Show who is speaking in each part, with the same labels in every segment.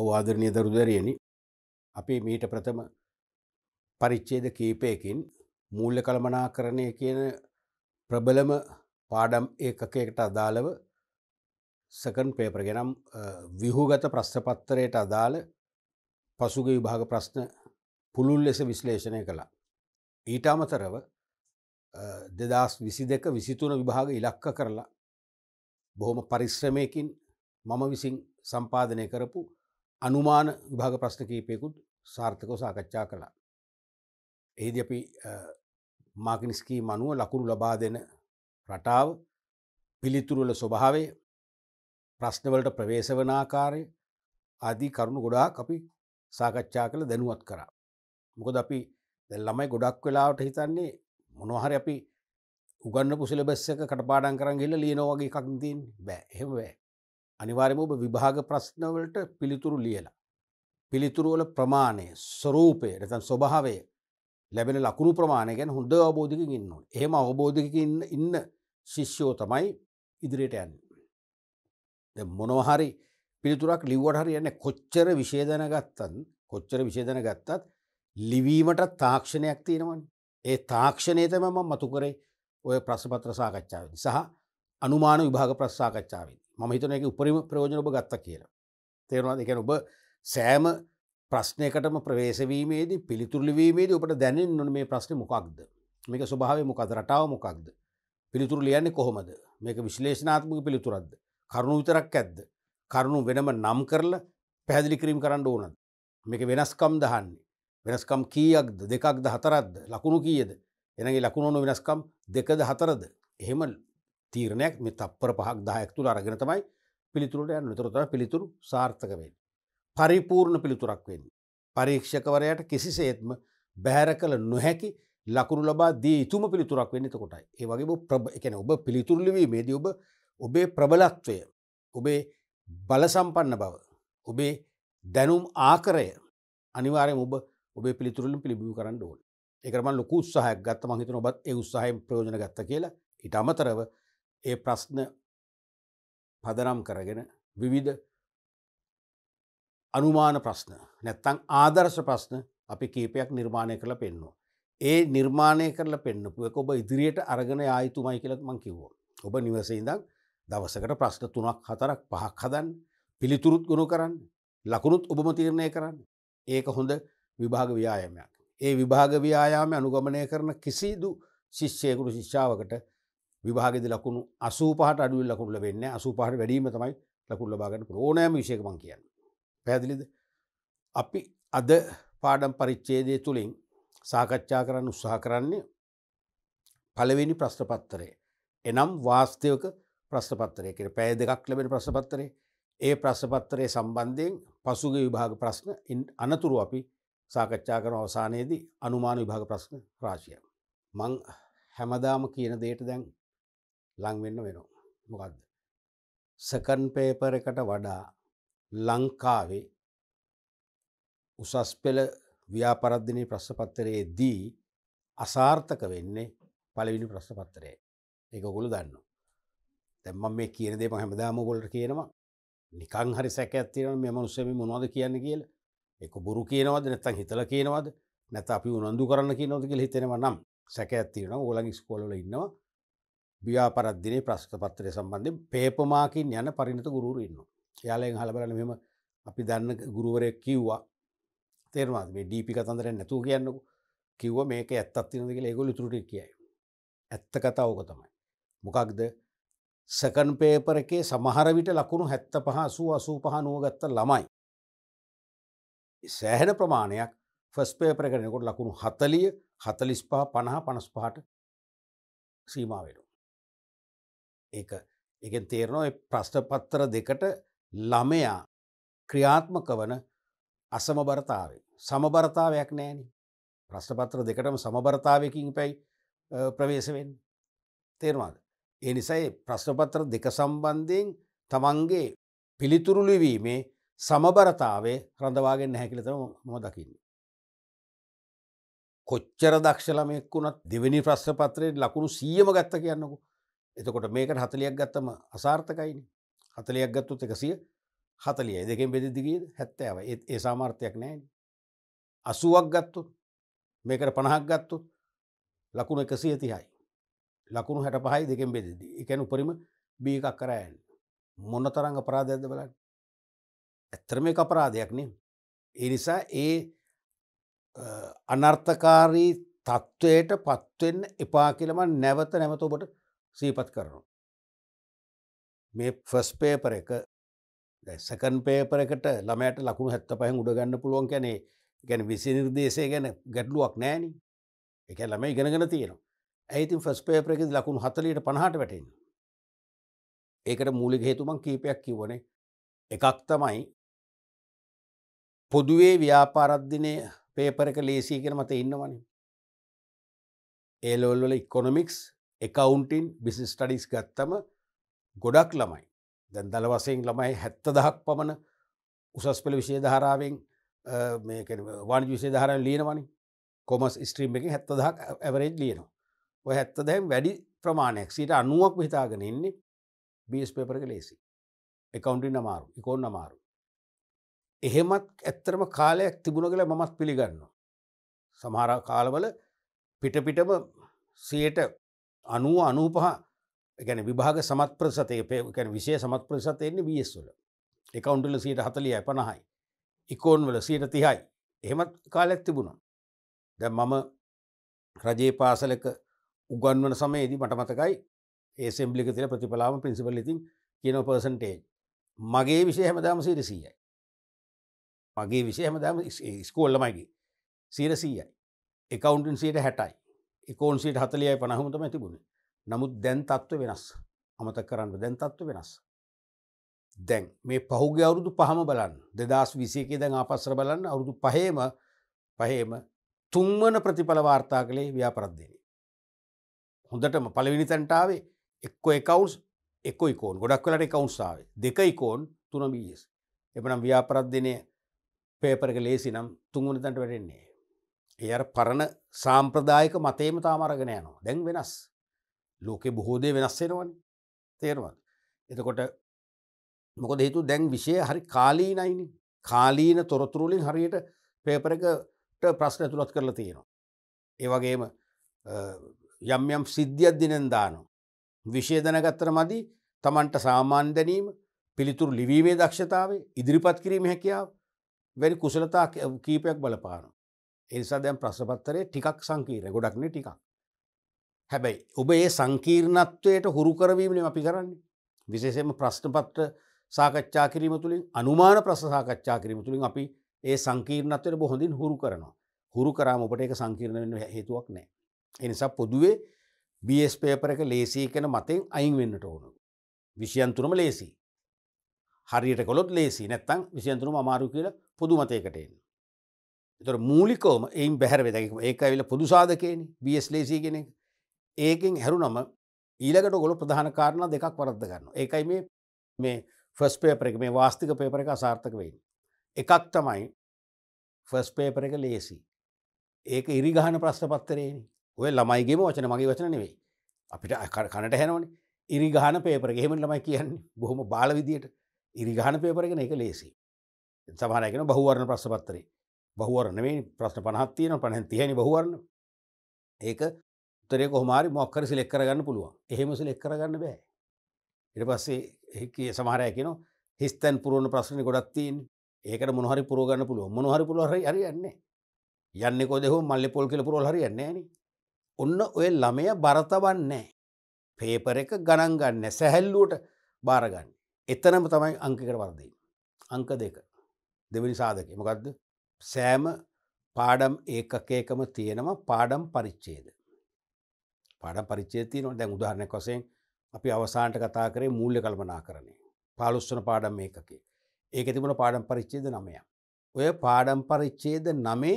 Speaker 1: ඔව ආදරණය දරුදරයනි අපි මීට ප්‍රථම පරිච්චේද කීපයකින් මූල්ල කළමනා කරණය කියන ප්‍රබලම පාඩම් ඒකකයකට අදාළව සකන් පේපර ගෙනම් විහුගත ප්‍රශ්පත්තරයට අදාළ පසුග විභාග ප්‍රශ්න පුළුල් ලෙස විශ්ලේෂණය කළා. ඊට අමතරව දෙදස් විසි දෙක විසිතුන විභාග ඉලක්ක කරලා බොහොම පරිශ්‍රමයකින් මම විසින් සම්පාධනය කරපු අනුමාන විභාග ප්‍රශ්න කීපයකුත් සාර්ථකව සාකච්ඡා කළා. එහිද අපි මාගනිස්කී මනුව ලකුණු ලබා දෙන රටාව පිළිතුරුවල ස්වභාවේ ප්‍රශ්නවලට ප්‍රවේශ වනාකාරය ආදී කරුණු ගොඩාක් අපි සාකච්ඡා කළ දැනුවත් කරා. මොකද අපි ළමයි ගොඩක් වෙලාවට හිතන්නේ මොනොහරි අපි උගන්න පුසිලබස්සක කටපාඩන් කරන් ගෙල්ල ලියනෝ වගේ එකක්තින් බෑ එහෙම බෑ අනිවාර්යම ඔබ විභාග ප්‍රශ්නවලට පිළිතුරු ලියලා. පිළිතුරුවල ප්‍රමාණය ස්වරූපය නැතන් ස්වභාවය ලැබෙන ලකුණු ප්‍රමාණය ගැන හොඳ අවබෝධිකින් ඉන්න ඕන. එහෙම අවබෝධික ඉන්න ඉන්න ශිෂ්‍යෝ තමයි ඉදිරියට යන්න. මොනවහරි පිළිතුරක් ලිව්වට හරි යන්න කොච්චර විශේධන ගත්තන් කොච්චර විශේධන ගත්තත් ලිවීමට තාක්ෂණයක් තියෙනවන්. ඒ තාක්ෂණය තමම මතු කරේ ඔය ප්‍රශ්පත්‍ර සාකච්ඡාවෙන් සහ අනුමාන විභාග ප්‍රස්සාකච්ඡාවෙන්. මම හිතන එක උපරිම ප්‍රයෝජන ඔබ ගත්ත කියලා. තේරවාද එකන ඔබ සෑම ප්‍රශ්නයකටම ප්‍රවේශවීමේදී පිළිතුරලිවීමේදී ඔබට දැනෙන් නොන මේ ප්‍රශ්න මොකක්ද මේක ස්වභාවේ මොකද රටාව මොකක්ද පිළිතුරු ලියන්නේ කොහොමද මේක විශ්ලේෂනාත්මක පිළිතුරක්ද කරුණු විතරක් ඇද්ද කරුණු වෙනම නම් කරලා පැහැදිලි කිරීම් කරන්න ඕනද මේක වෙනස්කම් දහන්නේ වෙනස්කම් කීයක්ද දෙකක්ද හතරක්ද ලකුණු කීයද එනගේ ලකුණුණු වෙනස්කම් දෙකද හතරද එහෙම තීරණයක් මේ තප්පර පහක් දායක් තුළ අරගෙන තමයි පිළිතුරට යන්න නිතරතම පිළිතුරු සාර්ථක වෙන්. පරිපූර්ණ පිළිතුරක් වෙන්. පරීක්ෂකවරයට කිසිසේත්ම බැහැර කළ නොහැකි ලකුණු ලබා දී යුතුම පිළිතුරක් වෙන්න එතකොටයි. ඒ වගේ ප්‍රබ එකන ඔබ පිළිතුරු ලිවීමේදී ඔබ ඔබේ ප්‍රබලත්වය ඔබේ බලසම්පන්න බව ඔබේ දැනුම් ආකරය අනිවාරයෙන් ඔබ ඔබේ පිළිතුරලින් පිළිබිව කරන්න ඕන එකරම ලොකු උත්සාහයක් ගත්ත මහිතන ඔබත් ඒ උත්සාහයෙන් ප්‍රයෝජන ගත්ත කියලා ඉට අමතරව ඒ ප්‍රශ්න පදනම් කරගෙන විවිධ අනුමාන ප්‍රශ්න නැත්තං ආදර්ශ ප්‍රශ්න අපි කීපයක් නිර්මාණය කළ පෙන්නවා. ඒ නිර්මාණය කරල පෙන්න්නපු එක ඔබ ඉදිරියට අරගෙන ආයුතුමයි කියලක් මං කිව්ව. ඔබ නිවසයිදං දවසකට ප්‍රශ්න තුනක් හතරක් පහක් හදන් පිළිතුරුත් ගුණු කරන්න ලකුණුත් ඔබම තීරණය කරන්න. ඒක හොඳ විභාග ව්‍යායමයක්. ඒ විභාග ව්‍යායාම අනුගමනය කරන කිසිදු ශිෂ්‍යයකුරු ශිෂ්ාවකට විභාගෙද ලකුණු අසූපහට අඩුවල් ලකුණල වෙන්න අසූපහට වැඩීම තමයි ලකුල්ල බාගන්න ඕනෑම විශෂකමන් කියන්න. පැදිලිද අපි අද පාඩම් පරිච්චේදය තුළින් සාකච්ඡා කරන්න උත්සාහ කරන්නේ පළවෙනි ප්‍රශ්නපත්තරය. එනම් වාස්තයක ප්‍රශ්පත්තරය කෙන පැය දෙකක් ලැබෙන ප්‍රශ්පත්තරේ ඒ ප්‍රශ්පත්තරය සම්බන්ධයෙන් පසුගේ විභාග ප්‍රශ්න අනතුරු අපි සාකච්ඡා කරන අවසානයේදී අනුමාන විභාග ප්‍රශ්න රාශිය. මං හැමදාම කියන දේට දැන් ලංවෙන්න වෙනවා. මොකක්ද. සකන් පේපර එකට වඩා ලංකාවේ උසස් පෙළ ව්‍යාපරද්ධනය ප්‍රශ්පත්තරයේ දී අසාර්ථක වෙන්නේ පලවිනි ප්‍රශ්පත්තරය ඒක ගොළු දන්න. තැම්ම මේ කියනදේම හැමදාම ගොලට කියනවා නිකං හරි සැක ඇත්තින මෙම උස්සම මොනවද කියන්න කියල එක බුරු කියනවද නැත්තන් හිතල කියනවද නැත අපි උනන්දු කරන්න කියනොද කියල හිතෙනව නම් සැක ඇත්තින ගොලන් ස්කෝල ඉන්නවා ව්‍යාපරද්දින ප්‍රශ්නපත්තරය සම්බන්ධය පේපමාකින් යන පරිණත ගුරුවරු ඉන්න. යාලයෙන් හලබලන මෙම අපි දන්න ගුරුවරය කිව්වා තේරවාද මේ ඩීපි කතන්දර නැතු කියන්නක කිව්ව මේක ඇත්තත් තිනදක ඒගොල තුරට කියයි. ඇත්ත කතා ඕක තමයි. මොකක්ද සකන් පේපරකේ සමහරවිට ලකුණු හැත්ත පහසූ අසූ පහ නුවගත්ත ළමයි. සෑහෙන ප්‍රමාණයක් ෆස් පේපර කරනකොට ලකුණු හතලිය හතලිස්පා පණහ පනස් පහට සීමාවෙනු. ඒක එකෙන් තේරනෝ ප්‍රශ්ට පත්තර දෙකට ළමයා ක්‍රියාත්මක වන අසමබරතාවේ සමබරතාවයක් නෑන ප්‍රශ්ටපත්‍ර දෙකටම සමබරතාවයකින් පැයි ප්‍රවේශවෙන් තේරවාද. ඒ නිසයි ප්‍රශ්නපත්‍ර දෙක සම්බන්ධයෙන් තමන්ගේ පිළිතුරුලිවීමේ සමබරතාවේ රඳවාගෙන් හැකිලතම මො දකින්න. කොච්චර දක්ෂලමෙක් වුණත් දෙවැනි ප්‍රශ්පත්‍රයේ ලකුණු සියම ගත්ත කියන්නකු එතකොට මේකට හතලියක් ගත්තම අසාර්ථකයින හතලියක් ගත්තුත් එකසිය හතලිය දෙකෙන් බෙදිදිගීද හැත්තෑව ඒත් ඒ සාමාර්ථයක් නෑන අසුවක් ගත්තු මේකට පණහක් ගත්තු ලකුණු එකසිය තිහයි ලකුණු හැට පහයි දෙකෙන් බෙදිදි එකැනු පරිම බී එකක් කරයන්න මොන්න තරංග පරාධයක්ද බලන්න ඇත්තර මේ අපරාධයක් නේ ඒ නිසා ඒ අනර්ථකාරී තත්ත්වයට පත්වෙන්න එපා කියලම නැවත නැමත ඔබට සීපත් කරනවා. මේ ෆස් පේපර එක සකන් පේපර එකට ළමයට ලකුණු හැත්ත පහෙන් උඩගන්න පුළුවන් කැනේ ගැන විසිනිර්දේශය ගැන ගැටලුවක් නෑන එක ළම ඉගෙනගෙන තියෙනවා ඇයිතින් ෆස් පේපරකෙද ලකුණු හතලට පණහට වැටෙන් ඒකට මූලික හේතුමන් කීපයක් කිවනේ එකක් තමයි පොදුවේ ව්‍යාපාරද්ධිනය පේපරක ලේසී කෙන මත ඉන්නවනේ ඒලොල්වල ඉකොනොමික්ස් එකවුන්ටින් බිසි ස්ටඩිස් ගත්තම ගොඩක් ළමයි දැන් දළ වසයෙන් ළමයි හැත්ත දහක් පමණ උසස් පෙළ විශෂය ධාරාවෙන් වාන විශෂය ධාරන් ලියනවනි කොමස් ස්ට්‍රීම් එක හැත්ත දහක් ඇවරේජ් ලියනවා ඔය හැත්ත දැම් වැඩි ප්‍රමාණයක් සිට අනුවක් හිතාගෙන ඉන්නේ බස් පේපරක ලේසි එකකවන්ටින් අමාරු ඉකෝන් අමාරු එහෙමත් ඇත්තරම කාලයක් තිබුණ කළ මමත් පිළිගන්නවා සමහර කාලවල පිටපිටම සයට අනුව අනූපහ එකන විභාග සමත් ප්‍රසතය පයකැන විශය සමත් ප්‍රසතයන්නේ බස්වල එකවුන්ටල සීට හතලිය පනහයි ඉකෝන් වල සීට තිහයි එහෙමත් කාලයක් තිබුණා දැ මම රජයේ පාසලක උගන්වන සමයේදී මට මතකයි ඒ සෙම්බලික තිර ප්‍රතිපලාම පින්සිපල් ඉතින් කියන පර්සන්ටේජ් මගේ විෂය හැමදාම සීරසීයයි මගේ විෂය හැමදාම ස්කෝල්ලමයිගේ සීරසීයයි එකකවුන්ටන් සීට හැටයි එකෝන්සිට හතලියයි පනහමතම තිබුණ නමුත් දැන් තත්ත්ව වෙනස් අමත කරන්න දැන් තත්ත්ව වෙනස් දැන් මේ පහුගේ අවුරුදු පහම බලන්න දෙදස් විසේකේ දැන් ආපස්සර බලන්න අවුරුදු පහේම පහේම තුන්වන ප්‍රතිඵල වාර්තා කළේ ව්‍යාපරද්දෙන හොඳටම පලවිනි තැන්ටාවේ එක්කො එකවුන්ස් එකොයිකෝන් ගොඩක් කලට එකවුන්සාාවේ දෙකයිකෝන් තුනමීස් එපනම් ව්‍යාපරද්දිනය පේපරක ලේසි නම් තුන්වන තැන්ට වැඩෙන්නේ ඒ අර පරණ සාම්ප්‍රදායක මතේම තාමරගෙන යනවා දැන් වෙනස් ලෝකෙ බොහෝදේ වෙනස්සෙනවන තේරවත් එතකොට මොක දෙතු දැන් විෂය හරි කාලීනයිනි කාලීන තොරතුරුලින් හරියට පේපර එකට ප්‍රශ්න ඇතුළත් කරලා තියෙනවා ඒවගේම යම් යම් සිද්ධියත් දිනෙන් දානු විශේධනගත්තර මදි තමන්ට සාමාන් දැනීම පිළිතුරු ලිවීමේ දක්ෂතාවේ ඉදිරිපත් කිරීම හැකියාව වැනි කුසලතා කීපයක් බලපානු එනිසා දැන් ප්‍රශ්පත්තරේ ටිකක් සංකීර්ණ ගොඩක්න ටිකක් හැබැයි ඔබ ඒ සංකීර්ණත්වයට හුරු කරවීමන අපි කරන්නේ විශේෂම ප්‍රශ්නපත්‍ර සාකච්ඡා කිරීම තුළින් අනුමාන ප්‍රශ්න සාකච්ඡා කිරීම තුළින් අපි ඒ සංකීර්ණත්වයට බොහොඳින් හුරු කරනවා හුරු කරාම ඔබට එක සංකීර්ණ වන්න හේතුවක් නෑ එනිසා පොදුවේ බස් පේපර එක ලේසී කෙන මතෙන් අයින් වෙන්නට ඕනු විෂයන්තුරම ලේසි හරියට කොළොත් ලේසි නැත්තං විෂයන්තුරම අමාරු කියලා පොදු මතයකටෙන් තොර මූලිකෝම එයින් බැහැරවෙ දැක ඒක ඇවිල පොදු සාධකයන බස් ලේසි කෙනෙක් ඒකෙන් හැරු නම ඊළකට ගොල ප්‍රධාන කාරණ දෙකක් වරද්ද ගන්න ඒකයි මේ මේ ෆස් පේපර එක මේ වාස්තික පේපර එක අසාර්ථක වෙයි එකක් තමයි ෆස් පේපර එක ලේසි ඒක ඉරිගහන ප්‍රශ්න පත්තරේන ඔය ළමයිගේම වචන මගේ වචන නෙවෙයි අපිට කනට හැනවන ඉරිගහන පේපර හෙම ළමයි කියන්න බොහොම බාලවිදියට ඉරිගහන පේපරගෙන එක ලේසි සමහරයගෙන බහුවරණ ප්‍රශ්පත්තරේ බහුවරණ මේ ප්‍රශ්න පනහත්තියන පනැ තියනි බහුවරණ ඒක උත්තරය කොහමරි මොක්කර සිලෙක් කරගන්න පුළුවන් එහෙම සිලෙක් කරගන්න බෑ ඉට පස්සේ කිය සමහරයකන හිස්තැන් පුරුවණ ප්‍රශ්න ගොඩත්තින් ඒක මොහරි පුරගන්න පුළුව මොහරි පුළහර හරියන්නේ යන්නෙකො දෙහ මල්ලි පොල් කියල පුරොල් හරියන්නේ න ඔන්න ඔය ළමය බරතවන්නේ පේපර එක ගණන් ගන්න සැහැල්ලුවට බාරගන්න එතනම තමයි අංකිකර වර්දී අංක දෙක දෙවනි සාධක මොකක්ද සෑම පාඩම් ඒකකේකම තියෙනම පාඩම් පරිච්චේද. පාඩම් පරිච්චේති නො දැන් උදාහරණය කොසෙන් අපි අවසාන්ට කතා කරේ මූල්්‍ය කල්පනා කරනේ පාලුස්සන පාඩම් ඒකකේ ඒක තිබුණ පාඩම් පරිච්චේද නමය. ඔය පාඩම් පරිච්චේද නමේ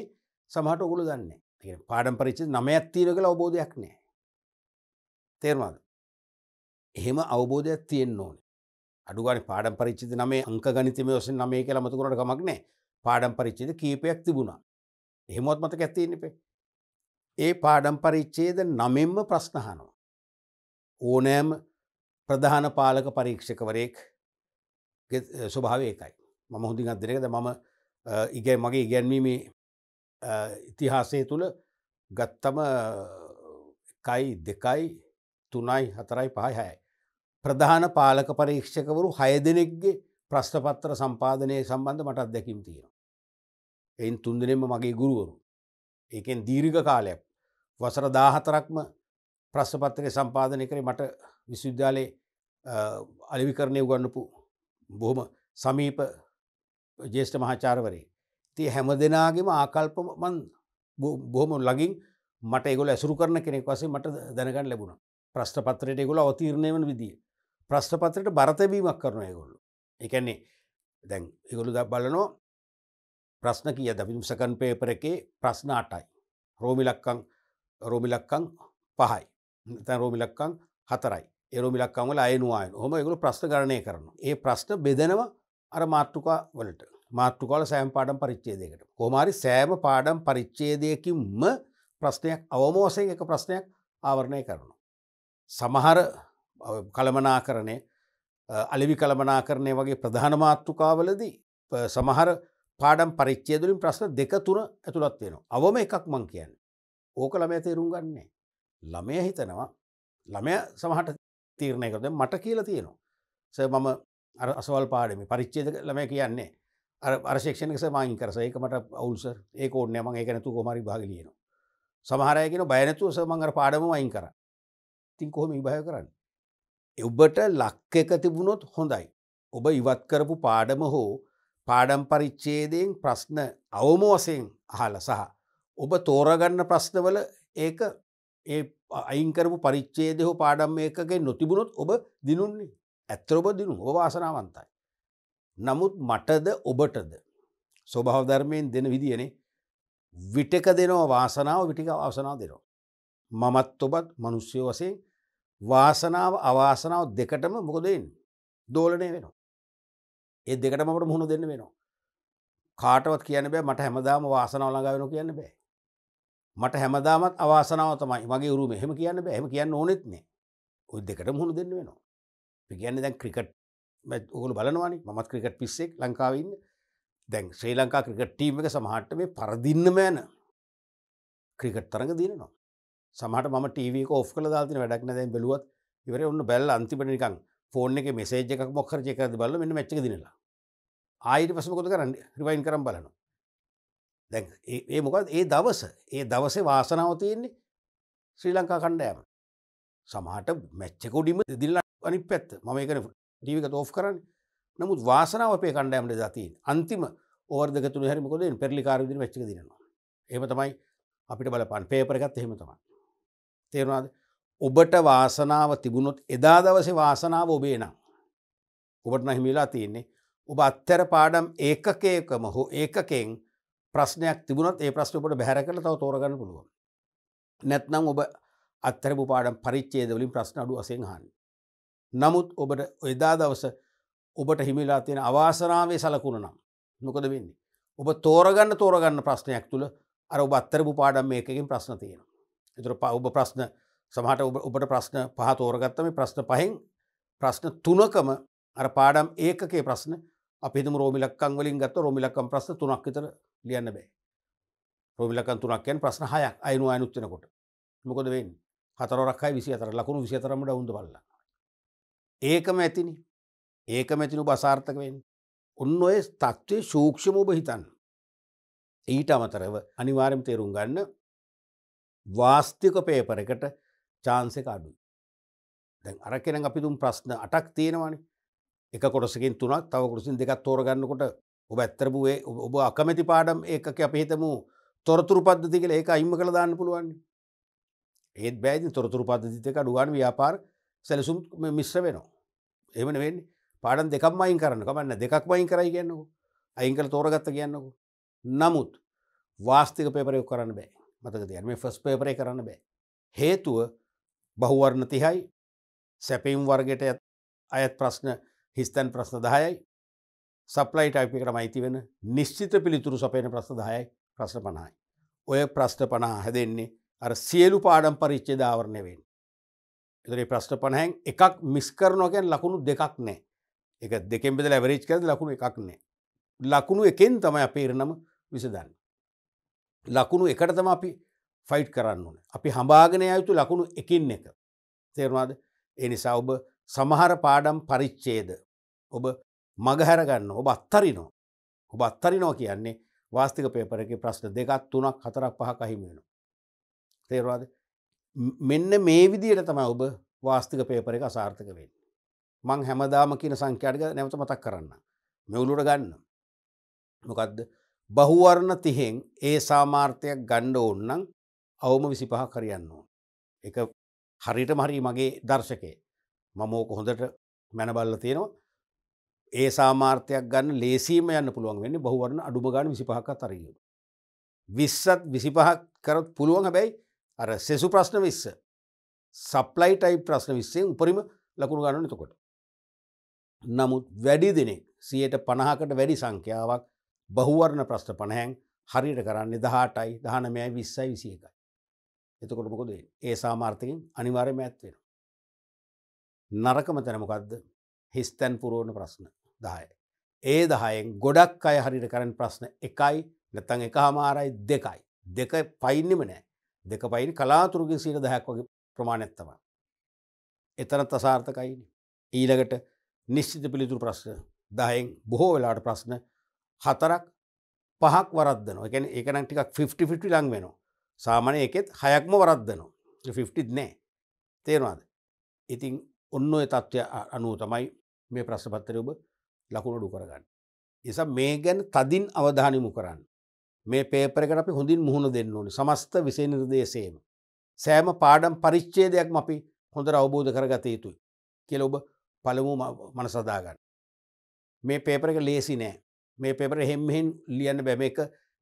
Speaker 1: සමහට ඔගුළු දන්නේ පාඩම් පරිච්චේ නම ඇත්තිීර කළ අවබෝධයක් නෑ. තේරවාද. එහෙම අවබෝධයක් තියෙන් ඕන අඩුගන පාඩම් පරිච්චිද නමේ අංක ගනිතම ඔසෙන් නමේ කියලා මතුකරට මක් නෑ පාඩම් පරිච්චේද කීපයක් තිබුණා. එහෙමොත් මත ඇතින්නපේ. ඒ පාඩම් පරිච්චේද නමෙන්ම ප්‍රශ්නහනවා. ඕනෑම් ප්‍රධාන පාලක පරීක්ෂකවරයෙක් ස්වභාවයකයි. මම හොඳින් අදරකද මම ඉගැ මගේ ඉගැන්වීමේ ඉතිහාසය තුළ ගත්තම එකයි දෙකයි තුනයි හතරයි පහයි හැයි. ප්‍රධාන පාලක පරීක්ෂකවරු හය දෙනෙක්ගේ ප්‍රශ්නපත්‍ර සම්පාධනය සම්බන්ධ මටත් දැකම් තියෙනවා. එයින් තුන්දනෙම මගේ ගුරුවරු. ඒකෙන් දීර්ඝ කාලයක් වසර දාහතරක්ම ප්‍රශ්පත්‍රය සම්පාධනය කරේ මට විශ්විද්‍යාලයේ අලිවිකරණය උගන්නපු බොහොම සමීප ජේෂ්ඨ මහාචාරවරේ. ති හැම දෙනාගේම ආකල්පමන් බොහොම ලගින් මට ගොල ඇසුරු කරන කෙනෙක් වසේ මට දැනගන්න ලැබුණ ප්‍රශ්පත්‍රයට ගොල අවතීරණය වන විදිිය. ප්‍රශ්පත්‍රයට බරතැබීමක් කරන ගොල්ලු. එකන්නේ දැන් ඉගොලු ද බලනෝ ප්‍රශ්න කියද විදුම්සකන් පේපර එකේ ප්‍රශ්න අටයි. රෝමිලක්කං රෝමිලක්කං පහයි. තැන් රෝමිලක්කං හතරයි එරෝමිලක්කංවල අයනුවාය හොම එකගුල ප්‍රශ්න ගණය කරන. ඒ ප්‍රශ්න බෙදෙනවා අර මාතෘකා වලට මාතෘකාල සෑම් පාඩම් පරිච්චේදයකට. කොමාරි සෑම පාඩම් පරිච්චේදයකින්ම ප්‍රශ්නයක් අවමෝසයෙන් එක ප්‍රශ්නයක් ආවරණය කරනු. සමහර කළමනා කරණය අලිවි කළමනා කරණය වගේ ප්‍රධාන මාතෘකාවලදී සමහර පාඩම් පරිච්චේදුලින් ප්‍රශ්න දෙක තුන ඇතුළත් වෙනවා. අවම එකක් මං කියන්න. ඕක ළමය තේරුම් ගන්නේ. ළමය හිතනවා ළමය සමහට තීරණය කරද මට කියලා තියෙනවා. ස මම අසවල් පාඩමි පරිච්චේද ළමය කියන්නේ අරශේක්ෂණක සමායින් කරස ඒක මට අවුල්සර් ඒ කෝඩ්නය මං ඒ නැතු කොමරි භාගලියනවා. සමහරයගෙන බයනැතුව සමංගර පාඩම වයින් කර. තින් කොහොම විභාය කරන්න. එඔබට ලක්ක එක තිබුණොත් හොඳයි. ඔබ ඉවත් කරපු පාඩම හෝ පාඩම් පරිච්චේදයෙන් ප්‍රශ්න අවම වසයෙන් අහල සහ ඔබ තෝරගන්න ප්‍රශ්නවල ඒක ඒ අයිංකරපු පරිච්චේද හෝ පාඩම් ඒකගේ නොතිබුණොත් ඔබ දිනුන්නේ ඇත්තර ඔබ දිනු ඔබ වාසනාවන්තයි. නමුත් මටද ඔබටද ස්වභාවධර්මයෙන් දෙන විදියනේ විටක දෙනවා වාසනාව විටික අවසනාව දෙනවා. මමත් ඔබත් මනුස්්‍යය වසයෙන් වාසනාව අවාසනාව දෙකටම මොකදෙන් දෝලනය වෙනවා. ඒ දෙකට මට මුහුණ දෙන්න වෙනවා. කාටවත් කියන බෑ මට හැමදාම වාසනාවලඟාවෙන කියන්න බෑ. මට හැමදාමත් අවාසනාව තමයි මගේ උරුම එහෙම කියන්න බෑ එහෙම කියන්න ඕනෙත් නෑ ඔය දෙකට මුහුණ දෙන්න වෙනවා. පිගන්න දැන් ක්‍රිකට් ඔගුල බලනවානි මත් ක්‍රිකට් පිස්සෙක් ලංකාවන්න දැන් ශ්‍රී ලංකා ක්‍රිකට් ටීම එක සමහට්ට මේ පරදින්නම යන ක්‍රිකට් තරඟ දීනවා සමට ම ටීවක ඔෆ් කළ දාතින වැඩක්න දැන් බැලුවත් ඉවර ඔන්න බැල්ල අන්තිපනිකං ෆෝන එක මෙසේජ් එකක් මොක්කර චකරද බල මෙන්න මච්චක දිනලා ආයට පසමකොත කරන්න රිවයින් කරම් බලන දැන් ඒ මොකද ඒ දවස ඒ දවසේ වාසනාව තියෙන්නේ ශ්‍රී ලංකා කණ්ඩෑම සමහට මැච්චකොඩිම දිල්ල අනි පැත් මම එකන ටීවික තෝ් කරන්න නමුත් වාසනාව අපේ කණ්ඩෑමට දතින් අන්තිම ඕර්දක තුළ හැමකොද පෙරලිකාරවිදින මච්චක දිනවා ඒම තමයි අපිට බලපන් පේපරගත් එහෙම තමයි තේරවාද ඔබට වාසනාව තිබුණොත් එදා දවස වාසනාව ඔබේ නම්. ඔබට නැහිමිලා තියන්නේ ඔබ අත්තර පාඩම් ඒකකයකම හෝ ඒකකෙන් ප්‍රශ්නයක් තිබුණත් ඒ ප්‍රශ්නපට බැහැර කළ තව තෝරගන්න පුළුවන්. නැත්නම් ඔබ අත්තරපු පාඩම් පරිච්චේදවලින් ප්‍රශ්න අඩු අසෙන්හන්. නමුත් ඔබට එදා දවස ඔබට හිමිලා තියෙන අවාසනාවේ සලකුණ නම් මොකද වෙන්නේ. ඔබ තෝරගන්න තෝරගන්න ප්‍රශ්නයක් තුළ අර ඔබ අත්තරපු පාඩම් මේකින් ප්‍රශ්න තියෙන. එතුර ඔබ ප්‍රශ්න සමහට ඔබට ප්‍රශ්න පහ තෝරගත්තම ප්‍රශ්න පහෙන් ප්‍රශ්න තුනකම අර පාඩම් ඒකේ ප්‍රශ්න අපිද රෝමිලක්කං වලින් ගත්ත රෝමිලක්කම් ප්‍රශ්න තුනක් විතර ලියන්න බෑ රෝමිලකන් තුනක්යන් ප්‍රශ්න හයක් අයනු අයනුත්වෙනකොට මොකද වෙන් හතරක්කයි විසි අතර ලකුණු විසිතරමට උුද බල්ල ඒකම ඇතිනි ඒක මැතිනු බසාර්ථක වෙන් උන්න ඔය තත්ත්වය සූක්ෂම ඔබ හිතන් ඊට අමතරව අනිවාරම් තේරුම් ගන්න වාස්තික පේපර එකට චාන්සක අඩුයි. දැන් අරකෙන අපිතුම් ප්‍රශ්න අටක් තියෙනවානි එක කොටසකින් තුනක් තව කොටසින් දෙකක් තෝරගන්නකොට ඔබ ඇත්තරබුවේ ඔබ අකමැති පාඩම් ඒකක අපිහිතමු තොරතුරු පද්ධති කියල ඒක අයිම කළ දාන්න පුළුවන් ඒත් බෑජ තොරතුරු පද්ධතික අඩුවන් ව්‍යාපාර සැලසුම් මිශ්‍ර වෙනවා. එමන වෙන් පාඩන් දෙකක් මයින් කරන්න කමන්න දෙකක් මයින් කරයි කියන්නකු අයිංකල තෝරගත්ත කියන්නකු. නමුත් වාස්තික පේපරයෝ කරන්න බෑ මතක තියන මේ ෆස් පේපරය කරන්න බෑ. හේතුව බහුවර්ණ තිහයි සැපීම් වර්ගයට අයත් ප්‍රශ්න හිස්තැන් ප්‍රශ්න දහයයි සප්ලයි ටයිපිකටම අයිති වෙන නිශ්චිත පිළිතුරු සපයන ප්‍රශ්න දහයයි ප්‍රශ්න පණයි. ඔය ප්‍රශ්න පණා හැදෙන්නේ අර සියලු පාඩම් පරිච්චේ ධාවරණය වෙන්. එතරේ ප්‍රශ්න පණහැන් එකක් මිස් කරනොකැන් ලකුණු දෙකක් නෑ එක දෙකෙන් බෙද ලැවරේජ් කරද ලකුණු එකක් නෑ. ලකුණු එකෙන් තමයි අපේරනම විසදන්න. ලකුණු එකට තම අපි ෆයිට් කරන්න ඕන. අපි හඹාගෙන යුතු ලකුණු එකින් එක. තේරවාද එනිසා ඔබ සමහර පාඩම් පරිච්චේද. ඔබ මගහැරගන්න ඔබ අත්තරිනෝ. ඔබ අත්තරිනෝ කියන්නේ වාස්තික පේපරක ප්‍රශ්න දෙකත් තුනක් හතරක් පහ කහිමෙන. තේරවාද මෙන්න මේ විදියට තමයි ඔබ වාස්තික පේපර එක අසාර්ථක වෙන්න. මං හැමදාම කියන සංඛ්‍යාටික නැවත මතක් කරන්න. මෙවුලුට ගන්න. මොකක්ද බහුවරණ තිහෙන් ඒ සාමාර්ථයක් ගණ්ඩ ඔන්නන් අවම විසි පහ කරයන්න ඕ. එක හරිට මහරි මගේ දර්ශකය මමෝක හොඳට මැනබල්ල තියෙනවා ඒ සාමාර්ථයක් ගන්න ලේසීම යන්න පුළුවන් වෙන්න බහුවරන අඩුගාන විසිපහක් තරග. විස්සත් විසිපහක් කරත් පුළුවන් හැබැයි අර සෙසු ප්‍රශ්න විස්ස සප්ලයි ටයි ප්‍රශ්න විස්සේ උපරිම ලකුණු ගණන තකොට. නමුත් වැඩි දෙනෙක් සියයට පණහකට වැඩි සංඛ්‍යාවක් බහුවරණ ප්‍රශ්ට පණහැන් හරියට කරන්නේ දහටයි දහනමය විස්සයි විසිය එකයි. එතකොට මොකද ඒ සාමාර්ථකින් අනිවාර්යම ඇත්වෙන. නරකම තැනමොකක්ද හිස්තැන් පුරුවන ප්‍රශ්න දාය. ඒ දහයෙන් ගොඩක් අය හරිට කරන ප්‍රශ්න එකයි නැතන් එක හමාරයි දෙකයි. දෙක පයින්නෙම නෑ දෙක පයින් කලාතුරගින් සීට දහැක් වගේ ප්‍රමාණඇත්තම. එතනත් අසාර්ථකයින. ඊළඟට නිශ්චිත පිළිතුරු ප්‍රශ්න දහයෙන් බොහෝ වෙලාට ප්‍රශ්න හතරක් පහක් වරදන එකන එකන ටික් ෆිටි ෆිටි ලං වෙනවා සාමනය එකෙත් හයක්ම වරද්දනවා 50 නෑ තේරවාද ඉතින් ඔන්න ඔය තත්ත්වය අනුව තමයි මේ ප්‍රශ්පත්තර ඔබ ලකුණඩු කරගන්න. එසා මේ ගැන තදින් අවධානමු කරන්න. මේ පේපරකට අපි හොඳින් මුහුණ දෙන්න ඕනි සමස්ත විසේ නිර්දේශයම. සෑම පාඩම් පරිච්චේදයක්ම අපි හොඳර අවබෝධ කරගත යුතුයි. කියල ඔබ පළමු මන සදාගන්න. මේ පේපරක ලේසි නෑ මේ පෙපර හෙම්හෙන් ලියන්න බැම එක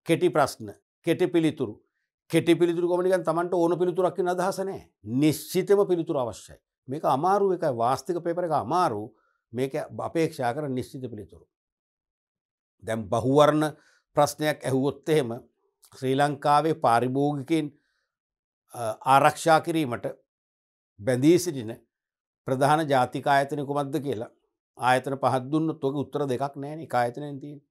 Speaker 1: කෙටි ප්‍රශ්න කෙටි පිළිතුරු කෙටි පිළිතුර කොමනිකන් තමන්ට ඕන පිළිතුරක්කින් අදහසනෑ නිශ්චිතම පිළිතුර අවශ්‍යයි මේක අමාරු එක වාස්තික පේපර එක අමාරු මේක අපේක්ෂා කර නිශ්චිත පිළිතුරු. දැම් බහුවරණ ප්‍රශ්නයක් ඇහුවොත් එහෙම ශ්‍රී ලංකාවේ පාරිභෝගිකෙන් ආරක්ෂා කිරීමට බැඳී සිටින ප්‍රධාන ජාතික ආයතන කුමක්ද කියලා ආයතන පහදුන්න තොක උත්තර දෙකක් නෑන ආයතනයෙන් තියෙන්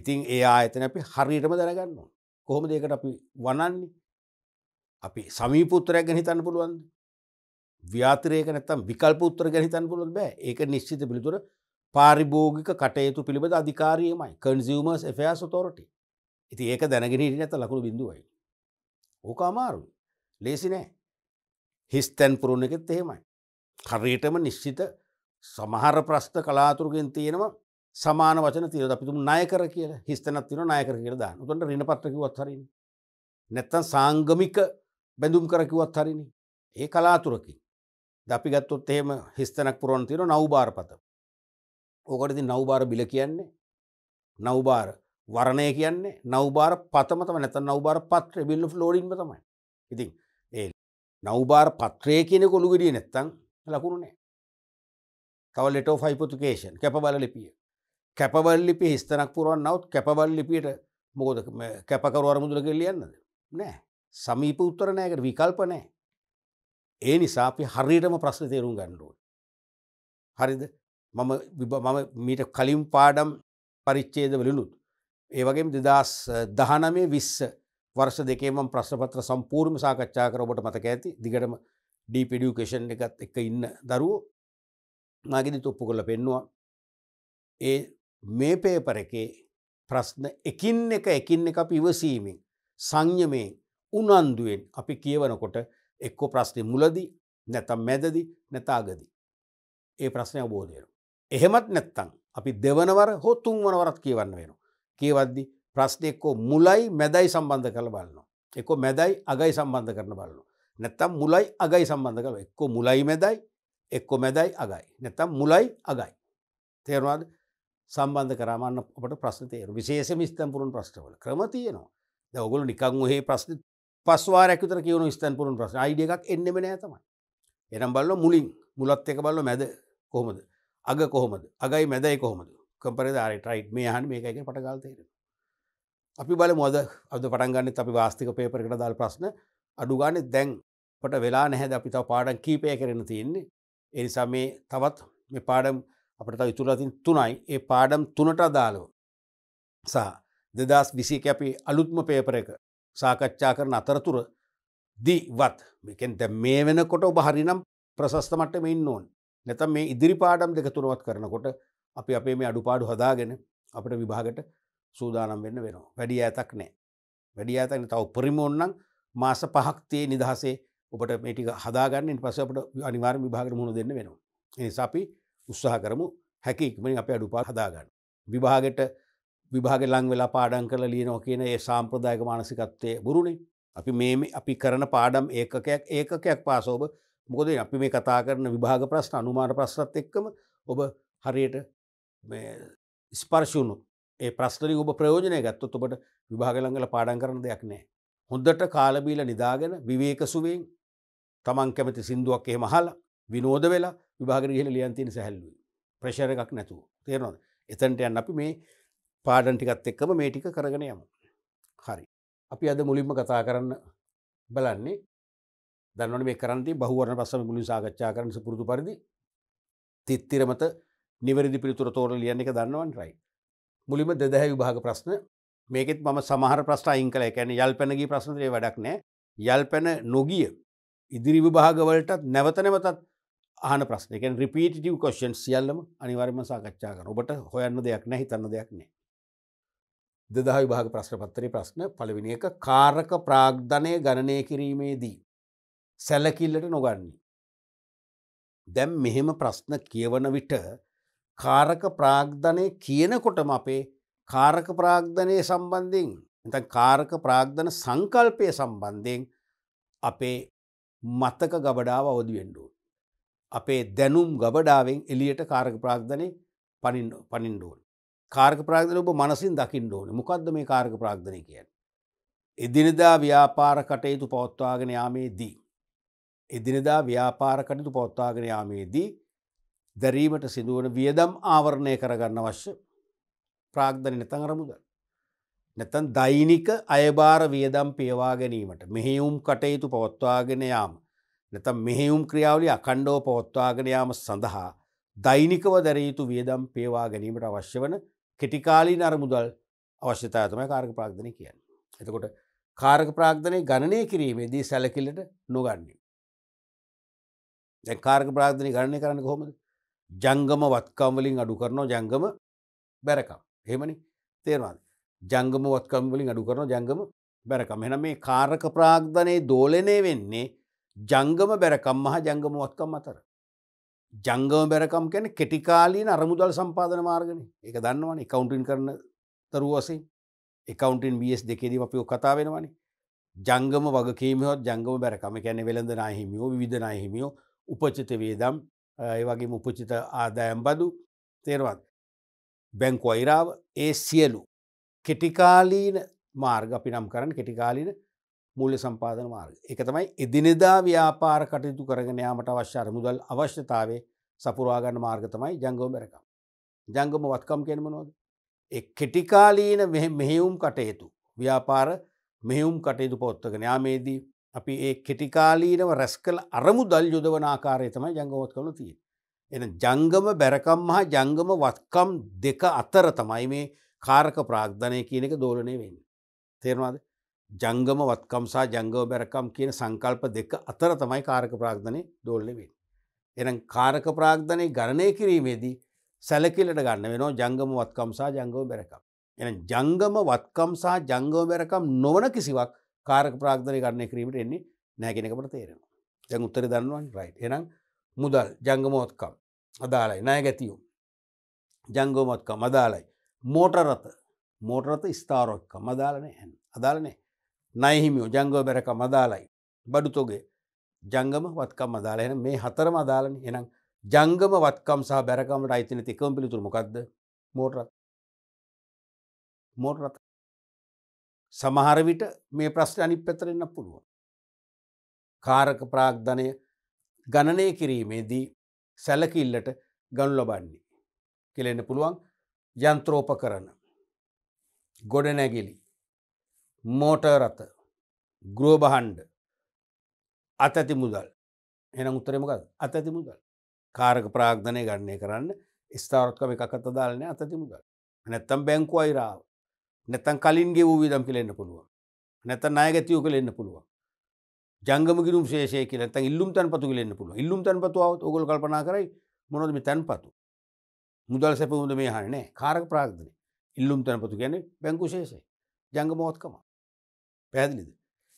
Speaker 1: ඉතින් ඒ ආයතන අපි හරියටම දැනගන්නවා. කොහොම දෙකට අපි වනන්නේ අපි සමීපූත්තරයක් ගැන හිතන්න පුළුවන්ද ව්‍යාතරයක නැත්තම් විකල්පූත්තර ගැන හිතන්න පුළුවන් බෑ ඒක නිශ්චිත පිළිතුර පාරිභෝගික කටයුතු පිළිබඳ අධිකාරීමයි කන්සිවමර්ස් එෆයාස් තෝරට ඉති ඒක දැනගෙනට නැත ලකුණු බිඳුවයි ඕක අමාරු ලේසි නෑ හිස්තැන් පුරුණ එකෙත් එහෙමයි හරියටම නිශ්චිත සමහර ප්‍රස්ථ කලාතුරගෙන් තියෙනවා සමාන වචන තිර අපිතුම නායකර කිය හිස්තනත් තින නායකර කියර දා උතට රිණ පත්‍රකිවත් හරිනි නැත්තන් සංගමික බැඳුම් කරකිවත් හරිනි ඒ කලාතුරකි දපි ගත්තොත් එහෙම හිස්තනක් පුරොන් තිර නව්බාර පත ඕකටති නව්බාර බිල කියන්නේ නව්බාර වරණය කියන්නේ නව්බාර පතමතම නැත නව්බාර පත්‍ර බිල්ලු ලෝඩින්ම තමයි ඉතින් ඒ නව්බාර පත්‍රය කියන කොළුගිරිය නැත්තං ලකුණු නෑ තව ලෙටෝ ෆයිපතුකේෂන් කැප බල ලිපිය කැපවල් ලිපි හිස්තනක් පුරුවන් නවත් කැපවල් ලිපියට මොකද කැපකරු අරමුදුර කෙල්ලියන්නද නෑ සමීප උත්තර නෑකට විකල්ප නෑ ඒ නිසා අපි හරියටම ප්‍රශ්න තේරුම් ගණ්ඩුව හරිද මම මම මීට කලින් පාඩම් පරිච්චේද වලිනුත් ඒවගේ දෙදස් දහනමේ විස්ස වර්ෂ දෙකේම ප්‍රශ්නපත්‍ර සම්පූර්ම සාකච්ඡා කර ඔබට මතක ඇති දිගටම ඩීපිඩියුකේෂන් එකත් එක ඉන්න දරුවෝ මගේදි තොප්පු කරල පෙන්නවා ඒ මේ පේපර එකේ ප්‍රශ්න එකින් එක එකින් එක අපි ඉවසීමෙන් සංයමයෙන් උනන්දුවෙන් අපි කියවනකොට එක්කො ප්‍රශ්නය මුලදී නැතම් මැදදි නැතාගදී. ඒ ප්‍රශ්නය අවබෝධයරු. එහෙමත් නැත්තං අපි දෙවනවර හෝ තුන්වනවරත් කියවන්න වෙන. කියවද්දි ප්‍රශ්න එක්කෝ මුලයි මැදයි සම්බන්ධ කළ බලන්න. එක මැදයි අගයි සම්බන්ධ කරන බලන්න. නැත්තම් මුලයි අගයි සම්බන්ධ කළ එක්කෝ මුලයි මැදයි එක්කො මැදයි අගයි. නැත්තම් මුලයි අගයි. තේරවාද සම්බන්ධ කරමන්න අපට ප්‍රශ්නතයරු විශේෂ ස්තැපුරන් ප්‍රශ්ටවල ක්‍රම තියනවා දැවගොල නිකං හේ ප්‍රශ්න පස්වාරැකතර කියවන ස්තැපුරන් ප්‍රශ්න අයිඩ එකක් එන්නෙම නෑ තමයි එනම් බල්ල මුලින් මුලත් එක බල්ල මැද කොහොමද අග කොහොමද අගයි මැදයි කොහොමද කම්පරදාරි ටයිට් මේ හන් මේකයි පටගල්තේර අපි බල මොද අද පටන්ගන්න අපි වාස්තික පේපරකට දල් ප්‍රශ්න අඩුගානෙ දැන්ට වෙලා නැහැද අපි තව පාඩන් කීපය කරන තියෙන්නේ එනිසා මේ තවත් මේ පාඩම් අපට ඉතුරතින් තුනයි ඒ පාඩම් තුනට අදාළව සහ දෙදස් විසික අපි අලුත්ම පේපර එක සාකච්ඡා කරන අතරතුර දීවත් මේකෙන් දැ මේ වෙන කොට ඔබ හරිනම් ප්‍රශස්තමට මෙන්න ඕන් නැතම් මේ ඉදිරි පාඩම් දෙක තුනවත් කරනකොට අපි අපේ මේ අඩුපාඩු හදාගෙන අපට විභාගට සූදානම් වෙන්න වෙනවා වැඩිය ඇතක් නෑ වැඩිය ඇතන තව පරිමෝන්නම් මාස පහක්තිය නිදහසේ ඔබට මේටික හදාගන්න පස අපට අනිවාර විභාගට මුණ දෙන්න වෙනවා. එනිසා අපි උත්සාහ කරමු හැකි ඉක්මනින් අප අඩුපා හදාගන්න. විභාගට විභාග ලං වෙලා පාඩන් කරලා ලියනෝ කියන ඒ සාම්ප්‍රදායක මානසිකත්වය බුරුණේ අපි මේ අපි කරන පාඩම් ඒකකයක් ඒකකයක් පාසෝබ මොකද අපි මේ කතා කරන විභාග ප්‍රශ්න අනුමාන ප්‍රශ්නත් එක්කම ඔබ හරියට ස්පර්ශුණු ඒ ප්‍රශ්නලි ඔබ ප්‍රයෝජනය ගත්තොත් ඔබට විභාගලංගල පාඩන් කරන දෙයක් නෑ. හොඳට කාලබීල නිදාගෙන විවේකසුවෙන් තමන් කැමති සිින්දුවක් එහෙ මහලා විනෝද වෙලා විභාගර ගහල ලියන්තින සැහැල්ලුයි ප්‍රශර එකක් නැතුව තේරනොද එතන්ට යන් අපි මේ පාඩන්ටිකත් එක්කම මේ ටික කරගෙන යම හරි අපි අද මුලින්ම කතා කරන්න බලන්නේ දන්නට මේ කරන්ති බහුවරණ පස්සම මුලින් සාකච්ඡා කරන පුරුදු පරිදි තිත්තිරමත නිවැරදි පිළිතුර තෝර ලියන්න එක දන්නවන් රයි මුලිම දෙදැහැ විභාග ප්‍රශ්න මේකෙත් මම සමහර ප්‍රශ්ට අයිංකල ැන යල් පැනගේ ප්‍රශ්නතරය වැඩක් නෑ යල් පැන නොගිය ඉදිරි විභාගවලටත් නැවත නැවතත් ආන ප්‍රශ්නයකෙන් රිපීටිටව් කොස්්න් සියල්ලම අනිවර්ම සාකච්ඡා කන ඔබට හොයන්න දෙයක් නැ හිතන්න දෙයක් නෑ. දෙදහ විභාග ප්‍රශ්නපත්තරය ප්‍රශ්න පලවිනි එක කාරක ප්‍රාග්ධනය ගණනය කිරීමේදී. සැලකිල්ලට නොගන්නේ. දැම් මෙහෙම ප්‍රශ්න කියවන විට කාරක ප්‍රාග්ධනය කියනකොටම අපේ කාරක ප්‍රාග්ධනය සම්බන්ධයෙන් එත කාරක ප්‍රාග්ධන සංකල්පය සම්බන්ධයෙන් අපේ මත්තක ගබඩාව අවදි වෙන්ඩුව. අපේ දැනුම් ගබඩාවෙන් එලියට කාරක ප්‍රාග්ධනය පනින් පනින්ඩෝන්. කාර්ක ප්‍රාග්ධන ඔබ මනසින් දකිින් ඕන මොකක්ද මේ කාර්ක ප්‍රාග්ධනය කියන්න. එදිනදා ව්‍යාපාර කටයුතු පොත්වාගෙන යාමේදී. එදිනදා ව්‍යාපාර කටයුතු පොත්වාගෙන යාමේදී දැරීමට සිදුවන වියදම් ආවරණය කරගන්න අවශ්‍ය ප්‍රාග්ධන නැතන් අරමුදල්. නැතන් දෛනික අයභාර වියදම් පියවා ගැනීමට මෙහෙවුම් කටයුතු පොත්වාගෙන යාම නැතම් මෙහෙවුම් ක්‍රියාවලි අකණ්ඩෝ පොත්වාගෙනයාම සඳහා දෛනිකව දැරයුතු වියදම් පේවා ගැනීමට අවශ්‍ය වන කෙටිකාලී නරමුදල් අවශ්‍යතාතමයි කාරක ප්‍රාග්ධනය කියන්න. එතකොට කාරක ප්‍රාග්ධනය ගණනය කිරීමේදී සැලකිල්ලට නොගන්න. දැ කාරක ප්‍රාග්ධනය ගණනය කරන්න කොහොමද ජංගම වත්කම්වලින් අඩු කරනවා ජංගම බැරකම් හෙමනි තේරවාද ජංගම වත්කම්වලින් අඩු කරන ජංගම බැරකම් එන මේ කාරක ප්‍රාග්ධනය දෝලනය වෙන්නේ ජංගම බැරකම් මහ ජංගමුවත්කම් අතර. ජංගම බැරකම් කැන කෙටිකාලීන අරමුදල් සම්පාධන මාර්ගන එක දන්නවන කවුන්ටින් කරන තරුවසේ එකකවන්ටින් බස් දෙකෙදී අපිෝ කතාවෙනවනි ජංගම වගේමයොත් ජංගම බැරකම කැන වෙළඳනාහිමියෝ විධනාහිමියෝ උපචිත වේදම් ඒ වගේ උපචිත ආදායම් බදු තේරවත්. බැංකු අයිරාව ඒ සියලු කෙටිකාලීන මාර්ග අපි නම් කරන්න කෙටිකාලීන මුල්ල සම්පාදන මාර්ග. එක තමයි එදිනෙදා ව්‍යාපාර කටයුතු කරගෙන යාමට අවශ්‍ය අරමුදල් අවශ්‍යතාවේ සපුරාගන්න මාර්ග තමයි ජංගෝ බැරකම්. ජංගම වත්කම් කෙනමනෝද. එක් කෙටිකාලීන මෙහෙවුම් කටයුතු. ව්‍යාපාර මෙහෙවුම් කටයුතු පොත්තගෙන යාමේදී අපි ඒ කෙටිකාලීනව රැස්කල් අරමුදල් යුදවනාකාරය තමයි ජංගමොත් කළු තිය. එන ජංගම බැරකම් හා ජංගම වත්කම් දෙක අතර තමයි මේ කාරක ප්‍රාග්ධනය කියන එක දෝලනය වෙන්න. තේරවාද ජංගම වත්කම් සහ ජංගව බැරකම් කියන සංකල්ප දෙක අතර තමයි කාරක ප්‍රාග්ධනය දෝල්ලවෙන්. එනම් කාරක ප්‍රාග්ධනය ගණනය කිරීමේදී සැලකිලට ගන්න වෙන ජංගම වත්කම් සහ ජංගව බැරකම්. එ ජංගම වත්කම් සහ ජංගව බැරකම් නොවන කිසිවක් කාරක ප්‍රාග්ධනය ගණය කිරීමට එන්නේ නෑගෙනකට තේරෙනවා. දැන් උත්තර දන්නුවන් රයි් එනම් මුදල් ජංගමෝත්කම් අදාලයි නය ගැතියුම්. ජංගෝමත්කම් අදාලයි. මෝටරත මෝටරත ස්ථාරෝක්කම් අදාලනය ඇන් අදාලනේ නයහිමියෝ ජංගව බැරක මදාලයි බඩුතොගේ ජංගම වත්කම් මදාලා එන මේ හතර මදාලන එනම් ජංගම වත්කම් සහ බැරකමට අයිතින තිකම් පිළිතුර මොකක්ද මෝටරත් මෝටරත් සමහර විට මේ ප්‍රශ්න අනි පැතරෙන්න පුළුවන්. කාරක ප්‍රාග්ධනය ගණනය කිරීමේදී සැලකිල්ලට ගනු ලබන්නේ. කෙලෙන්න පුළුවන් යන්ත්‍රෝප කරන ගොඩනැගිලි මෝටර් රත ග්‍රෝබහන්්ඩ අතැති මුදල් එන උත්තරමකද අතැති මුදල් කාරක ප්‍රාග්ධනය ගන්නේ කරන්න ස්ථාර්කම එකකත දාලන අතති මුදල් නැත්තම් බැංකු අයිරාව නැතන් කලින්ගේ වූ විදම් කියලෙන්න්න පුළුව නැත නායගැතියෝ කලෙන්න පුළුව ජංගම ගිරුම් ශේෂය කියලත ඉල්ලුම් තැන් පතු කියලෙන්න පුළුව ඉල්ලුම් තැන් පතුවත් ඔගොල් කල්පනා කරයි මොනොදම තැන් පතු මුදල් සැපමුද මේ හනනෑ කාරක ප්‍රාග්ධනය ඉල්ලුම් තැන පතු ගැන බැංකු ශේෂය ජංග මෝත්කම පැදිලිද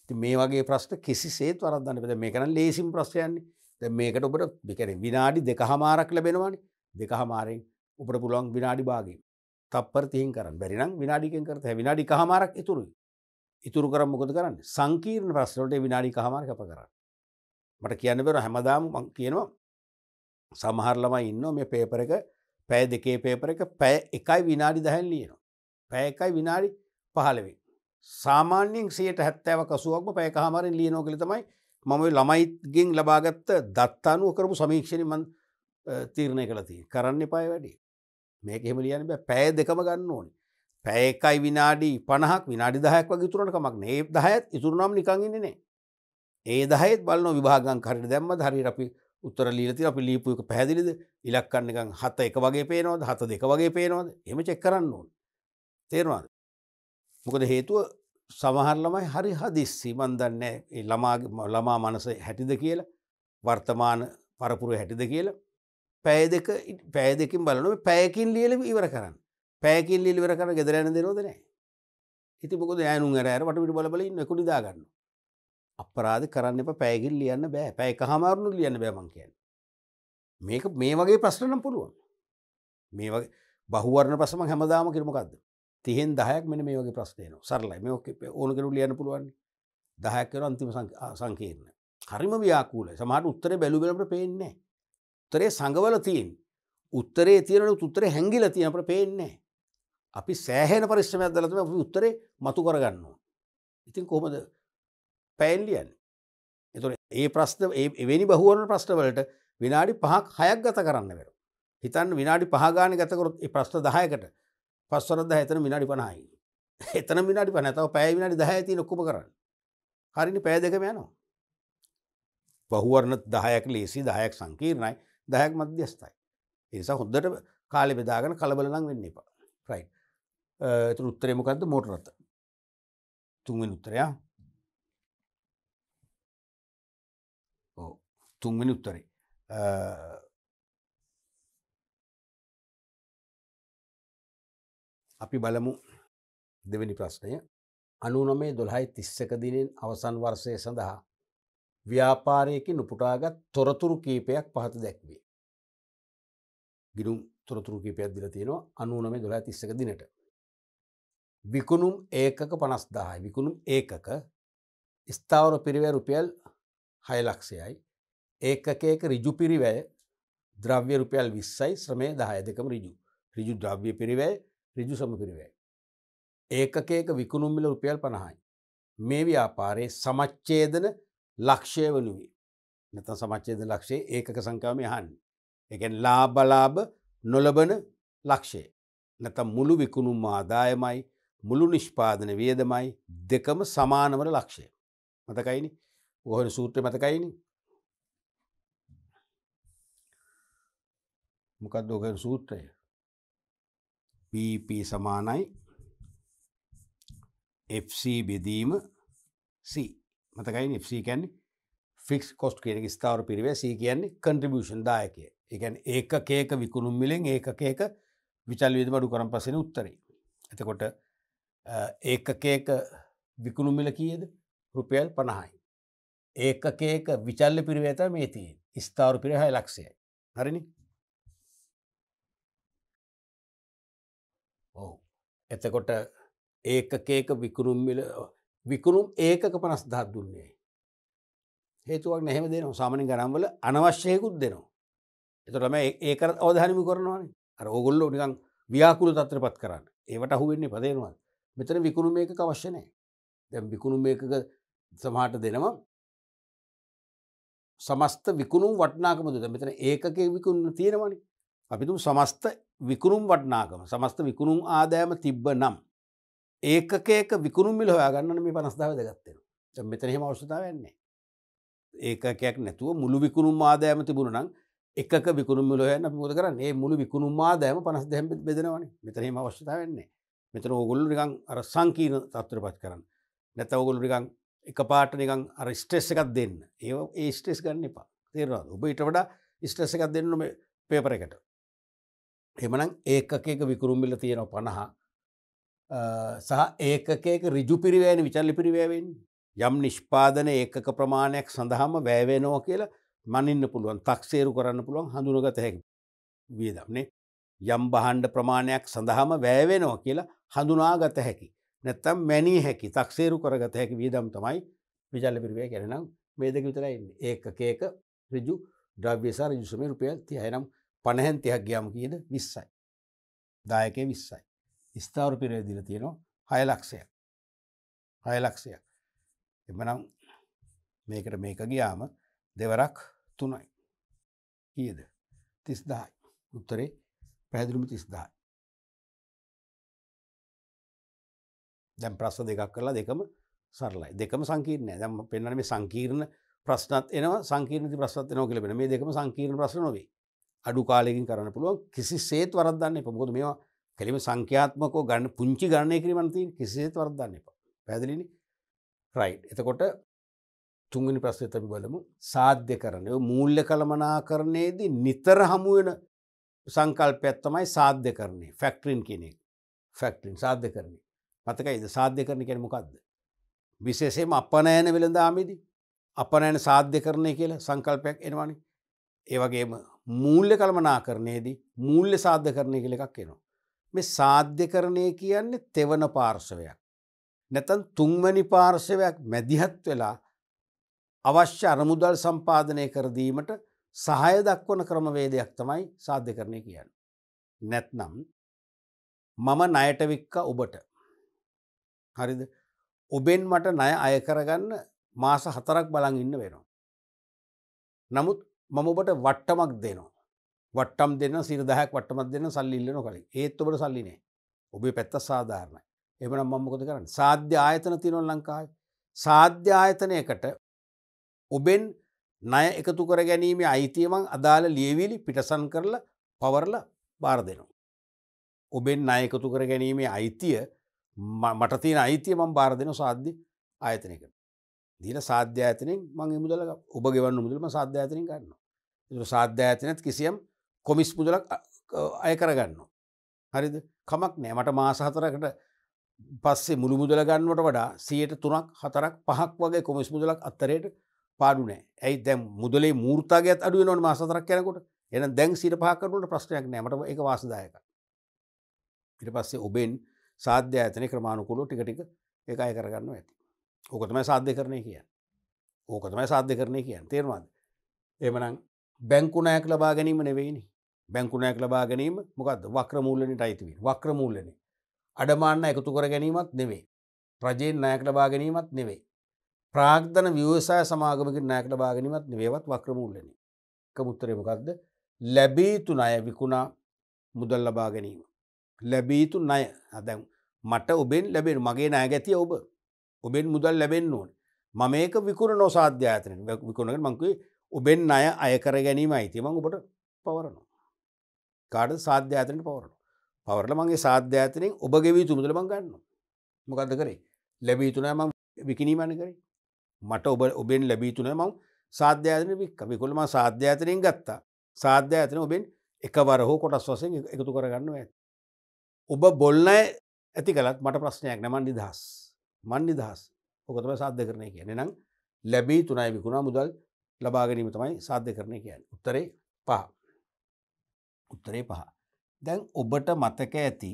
Speaker 1: ති මේ වගේ ප්‍රශ්ට කිසිසේත් වරදන්න පෙද මේ කරන ලේසිම් ප්‍රශ්යන්නේ ද මේකට ඔබට බිකර විනාඩි දෙක හමාරක් ලැබෙනවානි දෙක හමාරෙන් උපට පුළුවන් විනාඩි බාගේ තප්පර තිහින් කරන්න බැරිනම් විනාඩිකෙන් කරත විනාඩි හමාරක් ඉතුරුයි ඉතුරු කරම් මොකද කරන්න සංකීර්ණ ප්‍රශ්නලට විනාඩි හමාර කප කරන්න මට කියන්න පෙර හැමදාම කියනවා සමහරලම ඉන්න මේ පේපර එක පැය දෙකේ පේපර එක පැය එකයි විනාඩි දහැන් ලියනවා පැය එකයි විනාඩි පහළවෙේ සාමාන්‍යෙන් සියට හැත්තෑව කසුවක්ම පැය හමරින් ලියනෝ කළ තමයි මම ළමයිගෙන් ලබාගත්ත දත්තානුව කරපු සමීක්ෂණමන් තීරණය කළති කරන්න පාය වැඩි මේක එහෙම ලියන බ පැය දෙකම ගන්න ඕනි පැයකයි විනාඩි පනහක් විනාඩි දහයක් වගේ තුරට මක් නේ දහයත් ඉතුරුනම් නිකංගන්නේ ඒ දහයත් බලන විභාගන් කරට දැම්ම හරි අපි උත්තර ලීලති අපි ලීපුයක පැදිලිද ඉලක්කන්නකං හත එක වගේ පේනෝද හත දෙක වගේ පේනෝද එම චෙක් කරන්න ඕන තේරවාද මොකද හේතුව සමහර ළමයි හරි හදිස්සි මන් දන්නේ ඒ ළමා ළමා මනස හැටිද කියලා වර්තමාන පරපුර හැටිද කියලා පැය දෙක පැය දෙකින් බලන පැයකින් ලියල ඉවර කරන්න පැයකින් ලිල් වර කර ගෙදරයන දෙනෝදනෑ ඉති මොක යනු රෑරට පිට බලබල නකුඩි දාගන්න අපරාධ කරන්න එප පැයගිල් ලියන්න බෑ පැය කහමාරුණු ලියන්න බෑමන් කියන්න මේක මේ වගේ ප්‍රශ්නනම් පුළුවන් මේ වගේ බහුවරණ පසම හැමදාම කිරමකක්ද තියෙන් දහයක් මෙන මේ වගේ ප්‍රශ්නයන සරලයි මේ ඕන කෙරු ලියන පුළුවන් දහයක්කර අන්තිම සංකීරණ හරිම ව්‍යකූල සමහට උත්තර බැලුබලට පේන්නේ උත්තරේ සඟවල තියෙන් උත්තරේ තියෙනට උත්තරේ හැංගිල තියනට පේන්නේ අපි සෑහෙන පරිශ්‍රමයක් දලතම අපි උත්තරේ මතු කරගන්නවා ඉතින් කොහොමද පැල්ලියන් එතුර ඒ ප්‍රශ්න එවැනි බහුවන ප්‍රශ්නවලට විනාඩි පහක් හයක් ගත කරන්න වෙන හිතන් විනාඩි පහගාන ගතකරොත් ප්‍රශ්න දහයකට පස්වරද එතන මිනාඩි පනයි එතන මිනාටි පන තව පැය විනාඩි දහ ඇති නොක්කම කරන්න හරිනි පෑ දෙකම යනවා බහුවරණ දහයක් ලේසි දහයක් සංකීර්ණයි දහයක් මධ්‍යස්ථයි ඒසා හොද්දට කාලෙ බෙදාගෙන කලබලනම් වෙන්න එපා ප්‍රයි් එතු උත්තරේමකක්ද මෝටරත තුන්වෙන් උත්තරයා
Speaker 2: තුන්වෙනි උත්තරේ අපි බලමු දෙවැනි ප්‍රශ්නය
Speaker 1: අනුනමේ දොළහයි තිස්සක දිනෙන් අවසන් වර්සය සඳහා ව්‍යාපාරයකි නුපුටාගත් තොරතුරු කීපයක් පහත දැක්වේ. ගිරුම් තොරතුරු කීපයක් දිල තියෙනවා අනුනමේ දොළහ තිස්සක දිනට. විකුණුම් ඒකක පනස්දාහයි විකුණුම් ඒකක ස්ථාවර පිරිවැ රුපියල් හයලක්ෂයයි ඒකකේක රිජු පිරිවැය ද්‍රව්‍ය රුපියල් විස්සයි ශ්‍රමය දහය දෙකම රිජු රිජු ද්‍රව්‍ය පිරිවැය ඍජු සමපිරිවැය. ඒකකයක විකුණුම්මිල රුපියල් පණහයි. මේ ව්‍යාපාරයේ සමච්චේදන ලක්ෂය වනුවේ. නැත සමච්චේද ලක්ෂේ ඒකක සංකාමය හන්. එකෙන් ලාබලාබ නොලබන ලක්ෂය. නැත මුළු විකුණුම් ආදායමයි මුළු නිෂ්පාදන වියදමයි දෙකම සමානවන ලක්ෂය. මතකයිනි ගොහන සූත්‍ර මතකයිනි. මොකක්දෝගන සූත්‍රය PP සමානයි FC බෙදීම C මතකයි FC කියන්නේ ෆික්ස් කොස්ට් කියන ස්ථාවර පිරිවේ C කියන්නේ කන්ට්‍රිබියෂන් දායකය එකන් ඒක කේක විකුණුම් මිලෙන් ඒකකේක විචල් වේද බඩු කරම් පසෙන උත්තරේ එතකොට ඒකකේක විකුණු මිල කියද රුපියල් පණහයි ඒකකේක විචල්ල පිරිවේත මේ තිී ස්ථාවර පිරිහයි ලක්ෂය හරිනි එතකොට ඒකකේක විකුරුම් විකුරුම් ඒකක පනස් දහත් දුන්නේ. හේතුවක් නැහම දෙනවා සාමනින් ගරම්වල අනවශ්‍යයකුත් දෙනවා. එතටම ඒකර අවධානමි කරනවානේ අර ඕගොල්ලෝ නිකං ව්‍යාකුළු තත්‍රපත් කරන්න ඒවට අහුවෙන්නේ පදේනවා මෙතන විකුණු මේක අවශ්‍යනය දැම් විකුණු මේක සමහට දෙනවා සමස්ත විකුණු වටනාකමද මෙතන ඒකගේ විකුණ තියෙනවනි අපිතු සමස්ත විකුණුම් වටනාකම සමස්ත විකුණුම් ආදෑම තිබ්බ නම් ඒකක විකුණුම්මිල හොයාගන්න මේ පනස්ථාව දගත්තෙන මෙතනෙම අවසතාව වෙන්නේ ඒකකයක් නැතුව මුළු විකුණුම් ආදෑම තිබුණ නම් එකක විකුණුම්මිල හයන මුද කරන්න ඒ මුළු විකුණුම් ආදෑම පනස් දැම බෙදෙනවන මෙතනෙම අවශ්‍යතාව වෙන්නේ මෙතන ඔගොල්ලු නිකං අර සංකීන තත්ත්‍ර පත් කරන්න නැත ඔගොලු නිකං එක පාට නිකං අර ස්ට්‍රෙස් එකක් දෙන්න ඒ ඒ ස්ට්‍රෙස් ගන්න එපා තේරවා ඔබ ඉට වඩා ස්ට්‍රෙස් එකක් දෙන්නම පේපර එකට එමන ඒකක විකුරුම්බිල තියෙන පණහ සහ ඒකක රිජු පිරිවෑන විචල්ලි පිරිවෑවෙන් යම් නිෂ්පාදන ඒකක ප්‍රමාණයක් සඳහාම වැෑවෙනෝ කියලා මනින්න පුළුවන් තක්සේරු කරන්න පුළුවන් හඳුනගත හැකි වියදම්න්නේ යම් බහන්්ඩ ප්‍රමාණයක් සඳහාම වැෑවෙනෝ කියලා හඳුනාගත හැකි නැත්තම් මැනී හැකි තක්සේරු කරගත හැකි වියදම් තමයි විජල්ල පිරිවය ගැනම් මේදක විතරයි ඒකකේක රිජු ද්‍රව්‍යසා රජුසම රුපියල් තියයනම් පණහැන් තියක් ගියම කියද විස්සයි. දායකය විස්සයි. ස්ථාවර පිරය දිල තියෙනවා හයලක්ෂයක් හයලක්ෂයක් එමනම් මේකට මේක ගියාම දෙවරක් තුනයි කියද තිස්දායි උත්තරේ
Speaker 2: පැදිරුම තිස්දායි
Speaker 1: දැම් ප්‍රස්ස දෙකක් කරලා දෙකම සරලයි දෙකම සංකීර්ණය දැම පෙන්න්නන මේ සංකීර්ණ ප්‍රශ්නත් එනවා සංකීර්ණ ප්‍රශ්ත් එනෝ කලපෙන මේ දෙකම සංකීර්ණ ප්‍රශ්නොවේ අඩු කාලයකින් කරන්න පුළුවන් කිසිසේත් වරදන්න එප බොද මේවා කෙලිම සංඛ්‍යාත්මකෝ ගන්න පුංචි ගණය කිරීමන්තින් කිසිසේත් වරදන්න එප පැදිලිනි රයි් එතකොට තුංගනි ප්‍රශ්නතමි බලමු සාධ්‍ය කරනය මූල්්‍ය කළමනා කරණයේදී නිතර හමුවෙන සංකල්පයක් තමයි සාධ්‍ය කරන්නේ ෆැක්ටරින් කෙනෙක් ෆැක්ටරින් සාධ්‍ය කරන්නේ මතකයිද සාධ්‍ය කරන කෙන මොකක්ද විශේෂයම අපනෑන වෙළඳාමිදී අපනෑන සාධ්‍ය කරණය කියලා සංකල්පයක් එනවානේ ඒවගේම මූල්්‍ය කළමනා කරණයේදී මූල්්‍ය සාධ්‍ය කරණය කළ එකක් එනවා. මේ සාධ්‍ය කරණය කියන්නේ තෙවන පාර්ශවයක්. නැතන් තුන්වැනි පාර්ශවයක් මැදිහත් වෙලා අවශ්‍ය අරමුදල් සම්පාධනය කරදීමට සහය දක්වන ක්‍රමවේදයක් තමයි සාධ්‍ය කරණය කියන්න. නැත්නම් මම නයටවික්ක ඔබට හරිද ඔබෙන් මට නය අය කරගන්න මාස හතරක් බලන් ඉන්න වෙනවා. නමුත් මම ඔබට වට්ටමක් දෙනවා වට්ටම් දෙන්න සිරදහක් වටමත් දෙන්න සල්ලිල්ලන කලින් ඒත් ඔබට සල්ලිනේ ඔබේ පැත්ත සාධාරණයි එමන මම්මකොද කරන්න සාධ්‍ය ආයතන තිනොල් ලංකායි සාධ්‍ය ආයතනයකට ඔබෙන් නය එකතු කර ගැනීම අයිතියමං අදාළ ලියවිලි පිටසන් කරල පවරල බාර දෙනවා. ඔබෙන් නයකතු කර ගැනීමේ අයිතිය මටතින අයිතිය මං බාර දෙන සාධ්‍ය ආයතනයකට දීල සාධ්‍යාතනෙන් මං මුදල ඔබ ගෙවන්න මුදලම සාධ්‍යාතනින් කරන්න සාධ්‍ය ඇතිනත් කිසියම් කොමිස් පුදලක් අය කරගන්න. හරිද කමක් නෑ මට මාස හතරකට පස්සේ මුළු මුදල ගන්නවට වඩා සියයට තුනක් හතරක් පහක් වගේ කොමිස් මුදලක් අත්තරයට පාඩු නෑ ඇයි දැම් මුදලේ මූර්තාගත් අඩුව නොට මාසතරක් කැනකොට එන දැන් සිට පහකරනට ප්‍රශ්නයක් නෑමට එක වාසදායක. ඉට පස්සේ ඔබෙන් සාධ්‍ය ඇතන ක්‍රමාණුකුලෝ ටිකටික එක අය කරගන්න ඇති. ඕකතමයි සාධ්‍ය කරණය කියන්න ඕකතමයි සාධ්‍ය කරණය කියන්න තේරවාද එමනං බැංකුණයක් ලබා ගැනීම නෙවෙයිනි බැංකුණයක් ලබා ගැනීම මොකද වක්‍රමූලනට අයිතිවේ වක්‍රමූලනේ අඩමාන්න එකතු කර ගැනීමත් නෙවේ රජයෙන් නෑක ලබා ගැනීමත් නෙවේ ප්‍රාග්ධන ව්‍යවසාය සමාගමක නෑක ලබා ගැනීමත් නෙවේවත් වක්‍රමූල්ලන කමුත්තරයමකක්ද ලැබීතු නය විකුණා මුදල් ලබා ගැනීම ලැබීතු නය අදැම් මට ඔබෙන් ලැබෙන මගේ නෑ ගැතිය ඔබ ඔබෙන් මුදල් ලැබෙන් ඕන මමක විකුණ නොසාධ්‍යාතන විකුණට මංකේ ඔබෙන් අය අයකර ගැනීම අයිති මං ඔබට පවරනවා. කාඩ සාධ්‍යාතනට පවරන පවරල මගේ සාධ්‍යාතනයෙන් ඔබගෙවී තුමුදල මං ගන්න මොකක්ද කරේ ලැබී තුනෑ මං විකිනීමණ කරේ මට ඔබ ඔබෙන් ලැබී තුන මං සාධ්‍යාතන වික් විකුලම සාධ්‍යාතනයෙන් ගත්තා සාධ්‍යාතන ඔබෙන් එකවර හෝ කොටස් වසෙන් එකතු කරගන්න ඇත්. ඔබ බොල්න ඇති කලත් මට ප්‍රශ්නයක් නමන් නිදහස් මන් නිදහස් ඔකතම සාධ්‍ය කරනය කියන නම් ලැබී තුනයි විකුණා මුදල් ලබා ගැනීම තමයි සාධ්‍ය කරණය කියන්න උත්තරේ පහ උත්තරේ පහ දැන් ඔබට මතක ඇති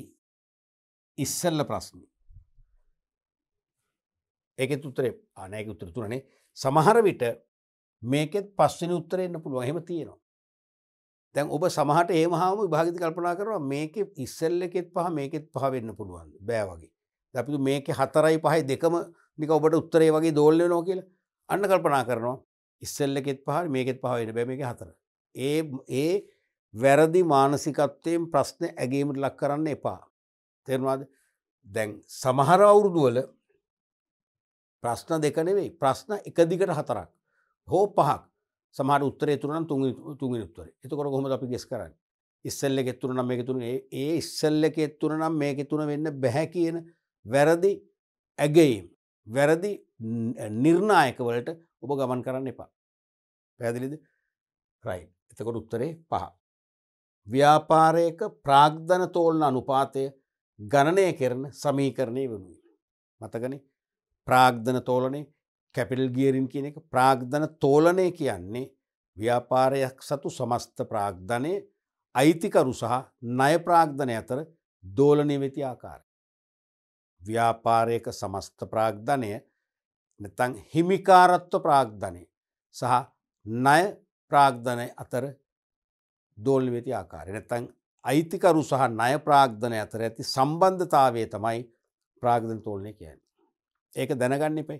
Speaker 1: ඉස්සල්ල ප්‍රශ්න ඒක උත්තරේ ආනයක උත්තර තුරනේ සමහර විට මේකෙත් පස්සෙන උත්තරෙන්න්න පුළුව හෙම තියෙනවා දැන් ඔබ සමහට ඒම හාම භාගති කල්පනා කරවා මේක ඉස්සල්ල එකෙත් පහ මේකෙත් පහවෙන්න පුළුවන් බෑ වගේ දැපිතු මේක හතරයි පහයි දෙකම නික ඔබට උත්තරේ වගේ දෝල්ල නෝ කියලා අන්න කල්පනා කරනවා ඉස්සල්ලකෙත් පහට මේකෙත් පහවෙන බැම එක හතර. ඒ ඒ වැරදි මානසිකත්වයෙන් ප්‍රශ්න ඇගේීමට ලක් කරන්න එපා. තෙරවාද දැන් සමහර අවුරුදුවල ප්‍රශ්න දෙකනෙවෙයි ප්‍රශ්න එකදිකට හතරක් හෝ පහක් සමහර උත්තරේ තුරන තුන් උත්තර එතකොට කොම අපි ගෙස් කරන්න ඉස්සල්ල එකෙත් තුර නම් එක තුන ඒ ඉස්සල්ල එකෙත් තුන නම් මේක තුන වෙන්න බැහැ කියන වැරදි ඇගේම් වැරදි නිර්ණායකවලට ඔබ ගමන් කරන්න එපා. පැදිලිද රයි් එතකොට උත්තරේ පහ. ව්‍යාපාරයක ප්‍රාග්ධන තෝල්න අනුපාතය ගණනය කරන සමීකරණය වනුයි. මතගන ප්‍රාග්ධන තෝලනේ කැපිල් ගියරින් කියන එක ප්‍රාග්ධන තෝලනය කියන්නේ ව්‍යාපාරයක් සතු සමස්ත ප්‍රාග්ධනය අයිතිකරු සහ නය ප්‍රාග්ධන අතර දෝලනය වෙති ආකාරය. ව්‍යාපාරයක සමස්ත ප්‍රාග්ධනය නැතං හිමිකාරත්ව ප්‍රාග්ධනය සහ ණය ප්‍රාග්ධනය අතර දෝල් වෙති ආකාරය නැතං අයිතිකරු සහ ණය ප්‍රාග්ධනය අතර ඇති සම්බන්ධතාවය තමයි ප්‍රාග්ධන තෝලනය කියන්න. ඒක දැනගන්න එපයි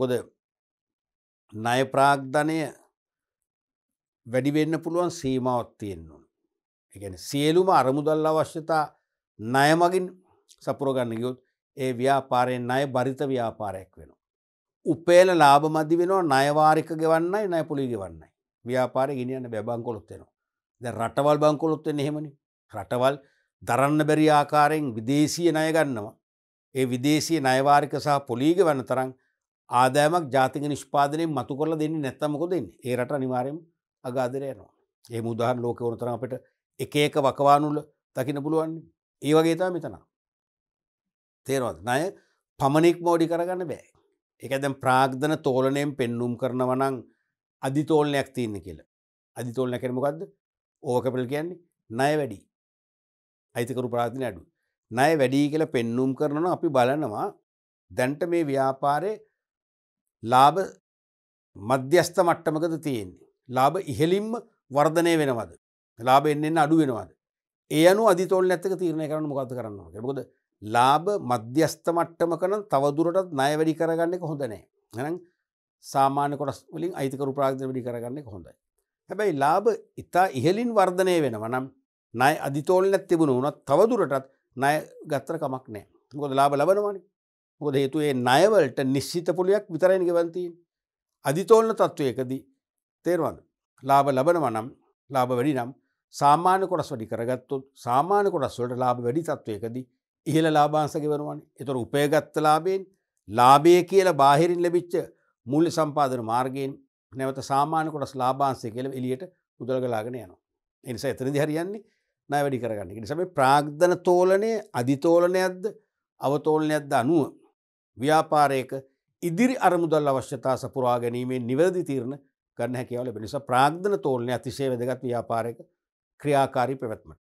Speaker 1: ගොද ණය ප්‍රාග්ධනය වැඩිවෙන්න පුළුවන් සීමාවත් තියෙන්නුන්. එකන සියලුම අරමුදල්ල අවශ්‍යතා ණයමගින් සපුරගන්න යුත් ඒ ව්‍යාපාරයෙන් ණය බරිත ව්‍යාපාරයක් වෙන. උපේල ලාබ මදදි වෙනවා නයවාරික ගවන්නයි නය පොලි ගවන්නයි ව්‍යාපාර ගෙනියන්න බැබංකොලොත්වෙනවා ද රටවල් බංකොලොත්වෙන් එහෙමනි රටවල් දරන්න බැරි ආකාරයෙන් විදේශය නයගන්නවා ඒ විදේශය නයවාරික සහ පොලීග වන්න තරම් ආදෑමක් ජාතික නිෂ්පාදනයෙන් මතු කරල දෙන්නේ නැත්තමකො දෙන්න ඒ රට අනිවාරයෙන් අගාදරයනවා ඒ මුදහන් ලෝක ඕනතරම් අපට එක ඒක වකවානුල්ල දකින පුළුවන් ඒ වගේතා මෙතනා තේරවත් නය පමණෙක් මෝඩි කරගන්න බෑ එක දැම් ප්‍රාග්ධන තෝලනයෙන් පෙන්නුම් කරනවනං අධිතෝලනයක් තියන්න කියලා අධිතෝලන කරමකක්ද ඕකපල් කියන්නේ නය වැඩි අයිතිකරු ප්‍රාතින අඩු නය වැඩි කියල පෙන්නුම් කරනවා අපි බලනවා දැන්ට මේ ව්‍යාපාරය ලාභ මධ්‍යස්ථ මට්ටමකද තියෙන්නේ ලාභ ඉහලින්ම වර්ධනය වෙනවද ලාබ එන්න අඩු වෙනවාද ඒ අනු අධිතෝල ඇත්තක තීරණය කරන මොකද කරන්නවා එකකොද ලාබ මධ්‍යස්ත මට්ටමකන තවදුරටත් ණය වැඩි කරගන්නෙ හොඳනෑ හනම් සාමාන්‍ය කොටස් වලින් අයිතිකරු ප්‍රාග්ධ වැඩි කරගන්නෙ හොඳයි. හැබැයි ලාබ ඉතා ඉහලින් වර්ධනය වෙන වනම් නය අධිතෝලනත් තිබුණ වනත් තවදුරටත් නය ගත්තර කමක් නෑ ගොද ලාබ ලබනවනි ගොද හේතුවේ නයවලට නිශ්චිත පොලියක් විතරයිනි ගවන්තීන් අධිතෝලන තත්ත්වයකදී තේරවන්න ලාබ ලබන වනම් ලාබ වැඩි නම් සාමාන්‍ය කොටස් වැඩි කරගත්තුත් සාමාන්‍ය කොටස්වලට ලාබ වැඩි තත්ත්වයකදී ඉහළ ලාබාන්සකවරවානි එතුර උපයගත්ත ලාබයෙන් ලාබය කියල බාහිරින් ලබිච්ච මුල්ල සම්පාදන මාර්ගයෙන් නැවත සාමාන කොටස් ලාබාන්සේ කියල එලියට උදල්ගලාගෙන යනවා. එනිසා එතනදි හරියන්නේ නෑ වැඩි කරගන්න නිසම ප්‍රාග්ධන තෝලනය අධිතෝලනයක්ද අවතෝලනයක්ද අනුව ව්‍යාපාරයක ඉදිරි අරමුදල් අවශ්‍යතා සපුරා ගැනීමේ නිවැරදි තීරණ කරන හැකිවල බෙනිසා ප්‍රාග්ධන තෝලනය අතිශය වැදගත් ව්‍යාපාරයක ක්‍රියාකාරී පැවැත්මට.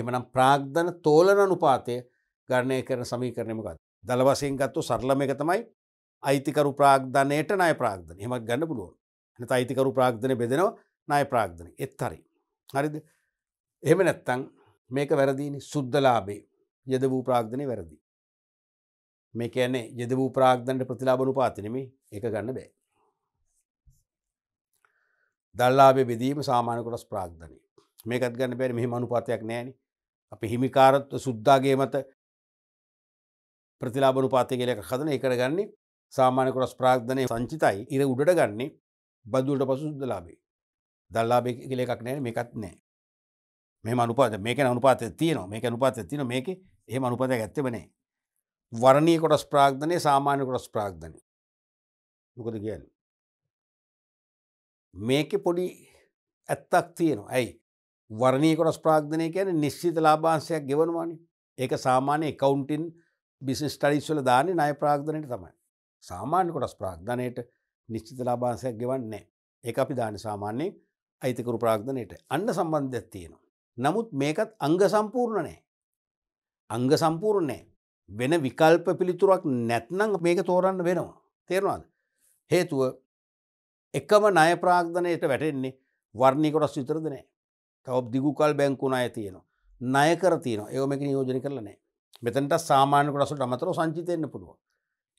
Speaker 1: එමනම් ප්‍රාග්ධන තෝලන අනුපාතය ගණය කරන සමීකරණයමකත්. දළවසයෙන් ගත්තු සරලම එක තමයි අයිතිකරු ප්‍රාග්ධනයට නය ප්‍රාග්ධන හෙමත් ගන්න පුළුවන් නත අයිතිකරු ප්‍රාග්ධනය බෙදෙනවා නය ප්‍රාග්ධන එත්හරි. හරිද එහෙම නැත්තං මේක වැරදිීනි සුද්දලාබේ යද වූ ප්‍රාග්ධනය වැරදි. මේක ඇනේ යෙද වූ ප්‍රාග්ධන්ට ප්‍රතිලාබනු පාතිනමි එක ගන්න බෑ. දල්ලාබේ බෙදීම සාමානකොටස් ප්‍රාග්ධනය මේකත් ගන්න බැරි මෙහි මනුපාතයක් නෑනේ අප හිමිකාරත්ව සුද්දාගේ මත ප්‍රතිලාබනු පාතය කියලක හදන එකට ගන්නේ සාමානක රස් ප්‍රාග්ධනය සංචිතයි ඉර උඩට ගන්නේ බදුලට පසු සුද්දලාබේ දල්ලාබේ කියල එකක් නෑ මේකත් නෑ මේ අනුපාත මේක අනුපාත තියන මේක අනුපාත තින මේක එහෙම අනුපත ඇත්තබනේ වරණය කොටස් ප්‍රාග්ධනය සාමාන්‍ය කොටස් ප්‍රාග්ධනය මොකද කියන්න මේක පොඩි ඇත්තක් තියෙනවා ඇයි වරණී කොටස් ප්‍රාග්ධනය කියන නිශ්චිත ලාභාන්සයක් ගෙවනවානි ඒක සාමාන්‍ය එකවුන්ටින් බිසිස් ටඩිස්වල දානේ නය ප්‍රාග්ධනයට තමයි සාමාන්‍ය කොටස් ප්‍රාග්ධනයට නිශ්චිත ලාභාන්සයක් ගෙවන්නේ ඒ අපි දාන සාමාන්‍යයෙන් අයිතිකරු ප්‍රාග්ධනයට අන්න සම්බන්ධයක් තියෙනවා. නමුත් මේකත් අංග සම්පූර්ණ නෑ. අංග සම්පූර්ණ නෑ වෙන විකල්ප පිළිතුරක් නැත්නම් මේක තෝරන්න වෙනවා. තේරවාද. හේතුව එකම නය ප්‍රාග්ධනයට වැටෙන්නේ වර්ණී කොටස් විතරද නෑ. තවබ් දිගුකල් බැංකු අය තියෙනවා. නයකර තියන ඒමක යෝජන කරලනෑ මෙතැට සාමානකට අසුට අමතර සංචිතයන්න පුළුව.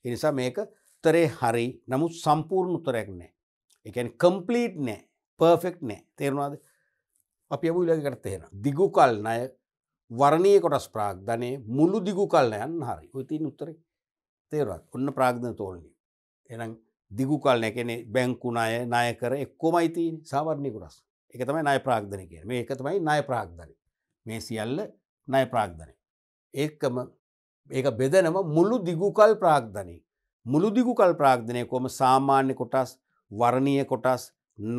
Speaker 1: එනිසා මේක තරේ හරි නමුත් සම්පූර්ණ උත්තරයක් නෑ. එකන් කම්පලීට් නෑ පර්ෆෙක්් නෑ තේරවාද අපි ඇබුලක කරතයෙන දිගු කල් නය වරණය කොටස් ප්‍රාග්ධනය මුළු දිගු කල්ලයන් හරි ඔතින් උත්තරේ තේරවත් ඔන්න ප්‍රාග්ධන තෝරණය එනම් දිගු කල් නැකනේ බැංකුනාය නාය කර එක්කොමයිතින් සාවරණය කොටස් එක තමයි නය ප්‍රාග්ධනය කිය මේ එක තමයි නය ප්‍රාග්ධනය මේ සියල්ල නය ප්‍රාග්ධනය ඒකම ඒක බෙදනම මුළු දිගුකල් ප්‍රාග්ධනී මුළු දිගුකල් ප්‍රාග්ධනය කොම සාමාන්‍ය කොටස් වරණය කොටස්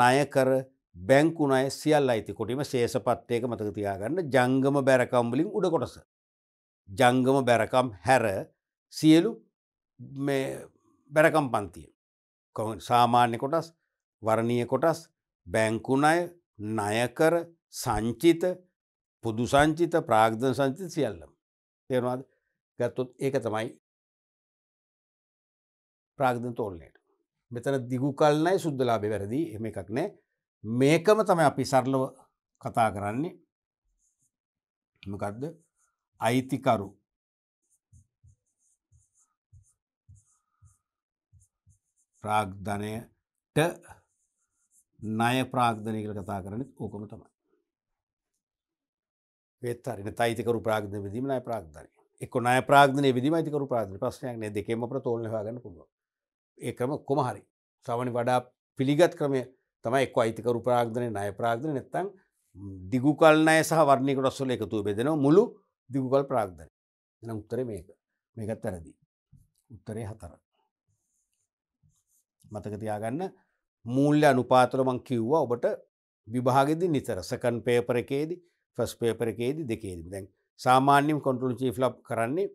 Speaker 1: නයකර බැංකුනය සියල් අයිති කොටිම ශේෂපත්වයක මතක තියාගන්න ජංගම බැරකම්බලින් උඩ කොටස ජංගම බැරකම් හැර සියලු බැරකම් පන්තිය සාමාන්‍ය කොටස් වරණය කොටස් බැංකුනය ණයකර සංචිත පුදු සංචිත ප්‍රාග්ධන සංචිත සියල්ලම තේරවාද ගත්තොත් ඒක තමයි ප්‍රාග්ධන තෝල්ලයට මෙතන දිගු කල්නයි සුද්දලාබේ වැරදි එම එකක් නෑ මේකම තම අපි සරලව කතා කරන්නේ මකක්ද අයිතිකරු ප්‍රාග්ධනයට ණය ප්‍රාග්ධනය කියලා කතා කරන්නේ ඕකම තමයි. ඒත් හරිනේ තයිතිකරු ප්‍රාග්ධනය විදීම ණය ප්‍රාග්ධනය. එක්ක ණය ප්‍රාග්ධනය විදීම අයිතිකරු ප්‍රාග්ධනය ප්‍රශ්නයක් නෑ දෙකේම අපට තෝරලා හොයාගන්න පුළුවන්. ඒ ක්‍රම කොහොම හරි. සාමාන්‍ය වඩා පිළිගත් ක්‍රමය තමයි එක්ක අයිතිකරු ප්‍රාග්ධනය ණය ප්‍රාග්ධනය නැත්නම් දිගු කල් ණය සහ වර්ණික රසවල එකතුව බෙදෙනවා මුළු දිගු කල් ප්‍රාග්ධනය. එහෙනම් උත්තරේ මේක. මේකත් වැරදි. උත්තරේ හතර. මතක තියාගන්න මූල්්‍ය අනුපාතරමං කිව්වා ඔබට විභාගෙදි නිතර සකන් පේපර එකේදි ෆස් පේපර එකේදි දෙකේදී දැන් සාමාන්‍යම් කොටුල් චී ්ලප් කරන්නේ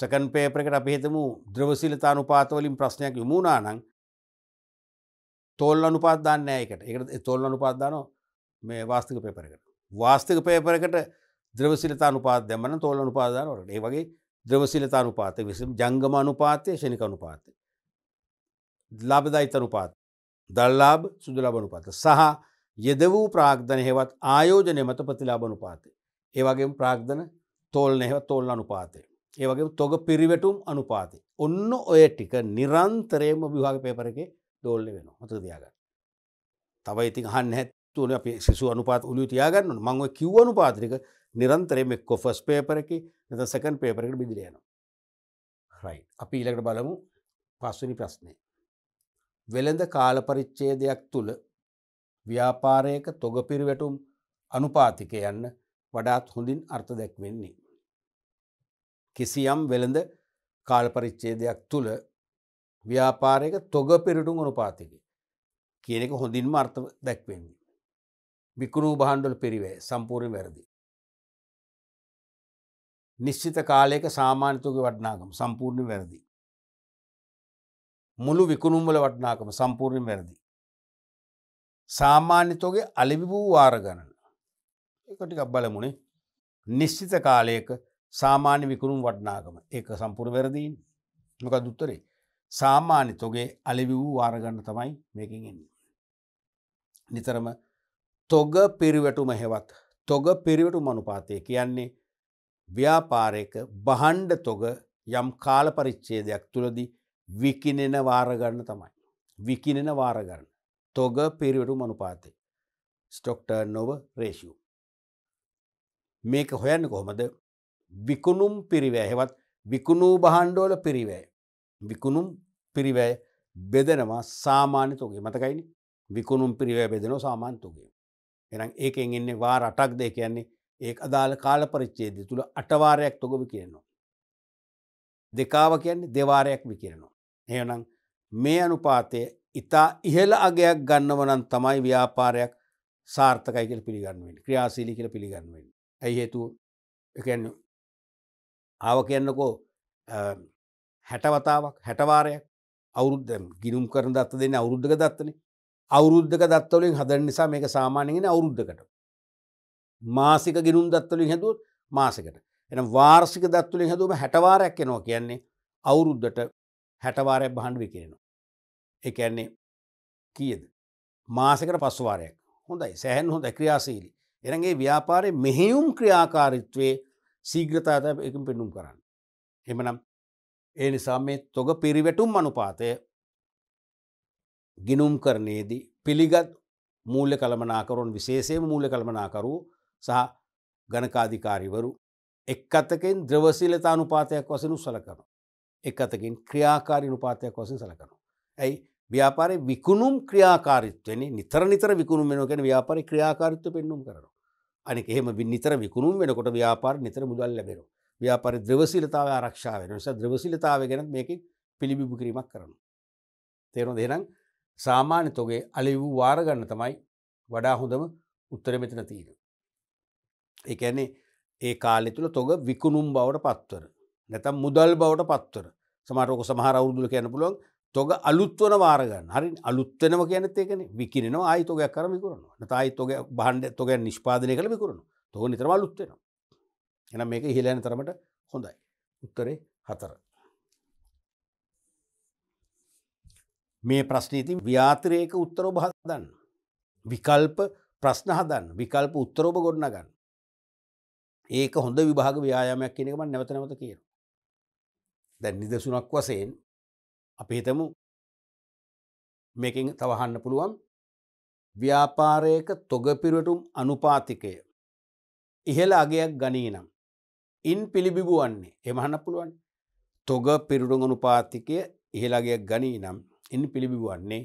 Speaker 1: සකන් පේපරකට අපිහෙතම ද්‍රවසිලතා අනුපාතවලින් ප්‍රශ්නයක් යමුණනානං තොල් අනුපාදාන්න එකට එකට තොල් අනුපාදානෝ මේ වාස්තික පේපරකට වාස්තික පේපරකට ද්‍රවසිලතා අනුපාදයමන තොල් අනුපාදානවට ඒ වගේ ද්‍රවසිලතා අනුපාතය විසම් ජංගම අනුපාතය ශනික අනුපාතය ලාබදයිත අනුපාත ದಲ್ಲಾಬ್ ಸುದುಲಾಭಾನುಪಾತ ಸಹ ಎದೆವು ಪ್ರಾಗ್ಧನ ಹೇವತ್ ಆಯೋಜನೆ ಮತ ಪ್ರತಿಲಾಭಾನುಪಾತೆ ඒවගේ ප්‍රාග්ධන තෝල්න එහෙව තෝල්න අනුපාතය. ඒවගේ තොග පිරිවැටුම් අනුපාති. ඔන්න ඔය ටික නිරන්තරයම විවාග පේපරක දෝල්ල වෙන හත දයාගන්න. තවයි ඉතින් හන් හැත්තුවන අප සිසු අනුපාත් උලු තියාගන්න මංව කිව් අනුපාත්‍රික නිරන්තරයම එක්කො ෆස් පේපරකි නත සකන් පේපරකට බිදිලයනවා. රයි අපි ඊලකට බලමු පස්සුනි ප්‍රශ්නය. වෙළඳ කාලපරිච්ඡේදයක් තුළ ව්‍යාපාරයක තොගපිරිවැටුම් අනුපාතිකය යන්න වඩාත් හොඳින් අර්ථ දැක්වෙන්නේ. කිසියම් වෙළඳ කාලපරිච්ඡේදයක් තුළ ව්‍යාපාරයක තොගපිරිටුම් අනුපාතිකය කියන එක හොඳින්ම අර්ථ දැක්වෙන්නේ. විකුණූ බහන්්ඩොල් පිරිවේ සම්පූර්ණ වැරදි. නිශ්චිත කාලයක සාමාන්‍යතුක වටනාකම් සම්පූර්ණ වැරදි. මුළු විකුණුම්වල වටනාකම සම්පූර්ණ වැරදි. සාමාන්‍යතෝගේ අලිවිබූ වාර ගණන. එකටික් බලමුණේ නිශ්චිත කාලයක සාමාන්‍ය විකුණුම් වටනාකම ඒක සම්පුර වැරදීන් මොක දුත්තරේ සාමාන්‍ය තොගේ අලිවි වූ වාරගන්න තමයි මේකින් එන්නේ. නිතරම තොග පිරිවැටුම හෙවත් තොග පිරිවටු මනුපාතය කියන්නේ ව්‍යාපාරයක බහන්්ඩ තොග යම් කාල පරිච්චේදයක් තුළදී විකිනෙන වාරගන්න තමයි. විකිනෙන වාරගන්න. තොග පිරිවටු මනුපාතේ. ස්ටොක්ටර් නොව රේෂූ. මේක හොයන්න කොහොමද විකුණුම් පිරිවෑ හෙවත් විකුණූ බහන්්ඩෝල පිරිවෑ. විකුණුම් පිරිවෑ බෙදනවා සාමාන්‍ය තුගේ මතකයිනි විකුණුම් පිරිවෑ බෙදනවා සාමාන්තුගේ. එනම් ඒකෙන් එන්නේ වා රටක් දෙ කියන්නේ ඒ අදාළ කාල පරිච්චේද තුළ අටවාරයක් තොග විකිරෙනවා. දෙකාව කියන්නේ දෙවාරයක් විකිරෙනවා. හනම් මේ අනුපාතය ඉතා ඉහළ අගයක් ගන්නවනන් තමයි ව්‍යාපාරයක් සාර්ථකයිකල් පිළිගන්වෙන් ක්‍රියාශීලි කියල පිළිගන්වෙන් ඇයි හේතු එකන්න ආව කියන්නකෝ හැටවතාවක් හැටවාරයක් අවුරුද්ධ ගිනුම් කරන දත්ත දෙන්න අවුද්ධක දත්තන අවුරුද්ධක දත්තවලින් හදර නිසා මේක සාමානයෙන් අවුරුද්ධකට මාසික ගිනුම් දත්වලින් හැදුවත් මාසකට එන වාර්සික දත්තුලින් හැදුවම හැටවාරයක් එනවා කියන්නේ අවුරුද්ධට හැටවාරයක් බහන්ඩ විකිරෙනවා. එකන්නේ කියද. මාසකට පස්වාරයක් හොඳයි සැහැන් හොඳ ක්‍රියාශීලි. එරගේ ව්‍යාපාරය මෙහෙවුම් ක්‍රියාකාරිත්වයේ සීග්‍රතාත එකින් පෙන්නුම් කරන්න. එමනම් ඒ නිසා මේ තොග පිරිවැටුම් අනුපාතය ගිනුම් කරනයේදී පිළිගත් මූල්ල කළමනාකරුන් විශේෂයම මූල කළමනාකරු සහ ගණකාධිකාරිවරු එක් අතකෙන් ද්‍රවශීලතා අනුපාතයක් වසනු සලකනු. එක් අතකින් ක්‍රියාකාරි නිපාතයක් වසින් සලකනු. ඇයි ව්‍යාපාරය විකුණුම් ක්‍රියාකාරිත්වෙන නිතර නිතර විකුණුම් වෙනකෙන ව්‍යාපාරි ක්‍රියාකාරිත්ව පෙන්නුම් කරන. අනික එහෙම නිතර විකුණුම් වෙනකොට ව්‍යාපාර නිතර මුදල් ලැබෙන. ව්‍යාපාරි ද්‍රවසිලතාව ආරක්ෂාව නිසා ද්‍රවසිලතාව ගැන මේක පිළිබිබු කිරීමක් කරන. තේරුම් දෙනම් සාමාන්‍ය තොගේ අලි වූ වාරගන්න තමයි වඩා හොඳම උත්තර මෙතන තීර. එකන්නේ ඒ කාලෙ තුළ තොග විකුණුම් බවට පත්වර නැතම් මුදල් බවට පත්වන සමාටෝක සමහර අවුදුල කියැන පුළුවන් තොග අලුත්වන වාරගන්න හරි අලුත්වනම කියන ඒකන විකින ආයතෝගයක් කරමි කරනවා නතයි තොග බහන්ඩ තොග නිෂ්පාදනය කළමි කරන තො නිතරම අලුත්වෙනවා එන මේක හිලෑන තරමට හොඳයි උත්තරේ හතර මේ ප්‍රශ්නීති ව්‍යාතරයක උත්තරෝභ හදන්න විකල්ප ප්‍රශ්න හදන් විකල්ප උත්තරෝභ ගොඩනගන්න ඒක හොඳ විභාග ව්‍යයාමයක් කෙනෙකම නැවතනවත කියන දැන් නිදසුනක් වසයෙන් අප හිතමු මේකින් තවහන්න පුළුවන් ව්‍යාපාරයක තොගපිරටුම් අනුපාතිකය ඉහළ අගයක් ගනී නම් ඉන් පිළිබිබු වන්නේ එමහන්න පුළුවන් තොග පිරුටුම් අනුපාතිකය ඉහළගයක් ගනී නම් ඉන් පිළිබිබු වන්නේ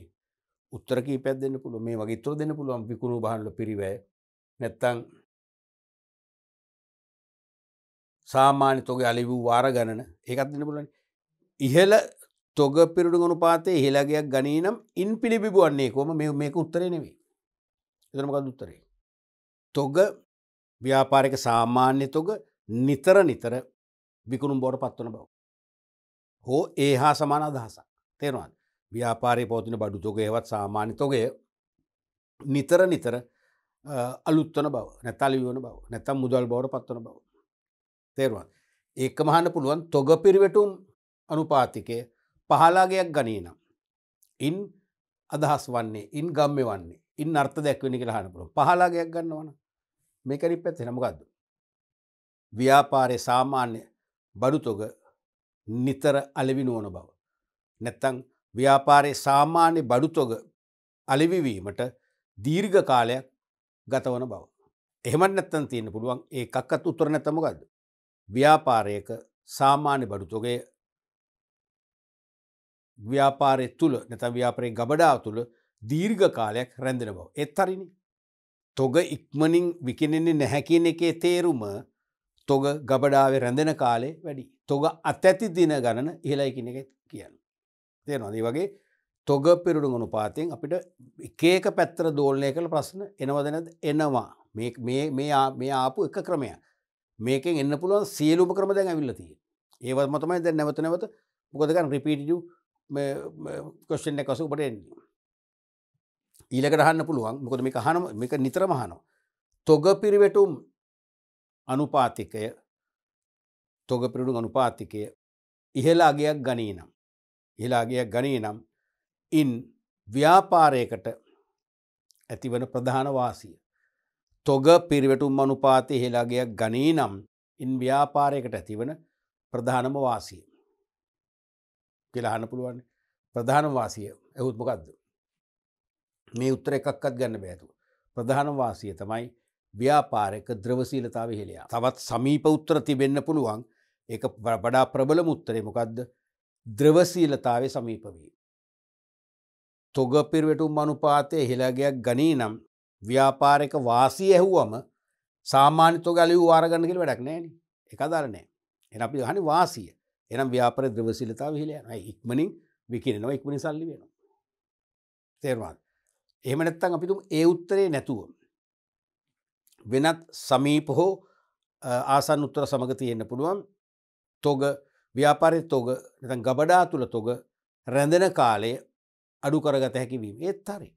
Speaker 1: උත්තරකී පැත් දෙන්න පුළුව මේ වගේ තුර දෙන්න පුළුවන් විකුණු බහන්ල පිරිවය නැත්තං සාමාන්‍ය තොග අලිවූ වාර ගණන ඒකත් දෙන්න පුලන ඉහල තොග පිරුඩු ගුණු පාතේ හෙලාගයක් ගනී නම් ඉන් පිළිබිබුවන්නේ කොම මෙ මේක උත්තරය නෙවී එතරමකක් උත්තරේ තොග ව්‍යාපාරික සාමාන්‍ය තොග නිතර නිතර බිකුණුම් බෝඩ පත්වන බව හෝ ඒ හා සමාන අදහසක් තේරවාන් ව්‍යාපාරය පෝතින බඩු තොගේවත් සාමාන්‍ය තොගේ නිතර නිතර අලුත්වන බව නැතලිවන බව නැතම් මුදල් බවට පත්වන බව තේරුවන් ඒක මහන්න පුළුවන් තොග පිරිවැටුම් අනුපාතිකය පහලාගයක් ගනීනම් ඉන් අදහස් වන්නේ ඉන් ගම්ම වන්නේ ඉන් අර්ථ දැක්වනි කියලා හන පුළුව පහලාගයක් ගන්නවන මේකරි පැත් හෙනමගක්ද ව්‍යාපාරය සාමාන්‍ය බඩුතොග නිතර අලවි නුවන බව නැත්තං ව්‍යාපාරය සාමාන්‍ය බඩුතොග අලිවිවීමට දීර්ඝ කාලයක් ගතවන බව එහමත් නැත්තන් තියෙන පුළුවන් ඒ එකක්කත් උතුර නැතමගක්ද ව්‍යාපාරයක සාමාන්‍ය බඩුතොගේ ව්‍යාපාරය තුළ නැත ව්‍යාපරයෙන් ගබඩාව තුළ දීර්ඝ කාලයක් රැඳෙන බව. එත්තරිනි. තොග ඉක්මනින් විකිනෙන්නේ නැහැකින එකේ තේරුම තොග ගබඩාව රැඳෙන කාලේ වැඩි. තොග අතැති දින ගණන ඉහලයිකින එක කියන්න. තේරවාද වගේ තොග පිරුඩු ගුණු පාතියෙන් අපිට එකක පැත්තර දෝලනය කළ ප්‍රශ්න එනවදන එනවා මේ ආපු එක ක්‍රමයක්. මේකෙන් එන්න පුළුවන් සියලුම ක්‍රම දැන් ඇවිල්ලතිය ඒවත් මතමයි දැ නැවත නැවත මොකදකන් රිපිටිජු කොස්්ෙන් එකසු උපට එන්නේ ඊලකට හන්න පුළුවන් මොකද මේ හන එක නිතර මහනෝ තොග පිරිවැටුම් අනුපාතිකය තොග පිරිඩු අනුපාතිකය ඉහලාගයක් ගනී නම් ඉහලාගයක් ගනී නම් ඉන් ව්‍යාපාරයකට ඇතිවන ප්‍රධාන වාසිය තොග පිරිවැටුම් අනුපාතය හෙලාගයක් ගනී නම් ඉන් ව්‍යාපාරයකට ඇතිවන ප්‍රධානම වාසිය. කියලාහන්න පුළුවන් ප්‍රධාන වාසිය ඇහුත් මොකක්ද. මේ උත්තර එකක්කත් ගන්න බෑතු. ප්‍රධාන වාසිය තමයි ව්‍යාපාරක ද්‍රවශීලතාව හෙළයා තවත් සමීප උත්තර තිබෙන්න පුළුවන් ඒ වඩා ප්‍රබල මුත්තරේ මොකක්ද ද්‍රවශීලතාවේ සමීපවී. තොග පිරිවැටුම් අනුපාතය හෙලාගයක් ගනී නම් ව්‍යාපාරක වාසී ඇහුවම සාමාන්‍යත ගලව වාරගන්න කියල වැඩක් නෑන එක දරනෑ එන අපි හනි වාසිය එනම් ව්‍යාපර ද්‍රවසිලතාව හිලයන ඉක්මනින් විකිරෙනවා ඉක්මනි සල්ලි වෙන තේරවාද එහමනැත්තන් අපිතුම් ඒ උත්තරේ නැතුව වෙනත් සමීප හෝ ආසන් උත්තර සමග තියෙන්න්න පුළුවන් තොග ව්‍යාපාරය තොග ගබඩා තුළ තොග රැඳෙන කාලය අඩු කරගත හැකිවීම ඒත් තරේ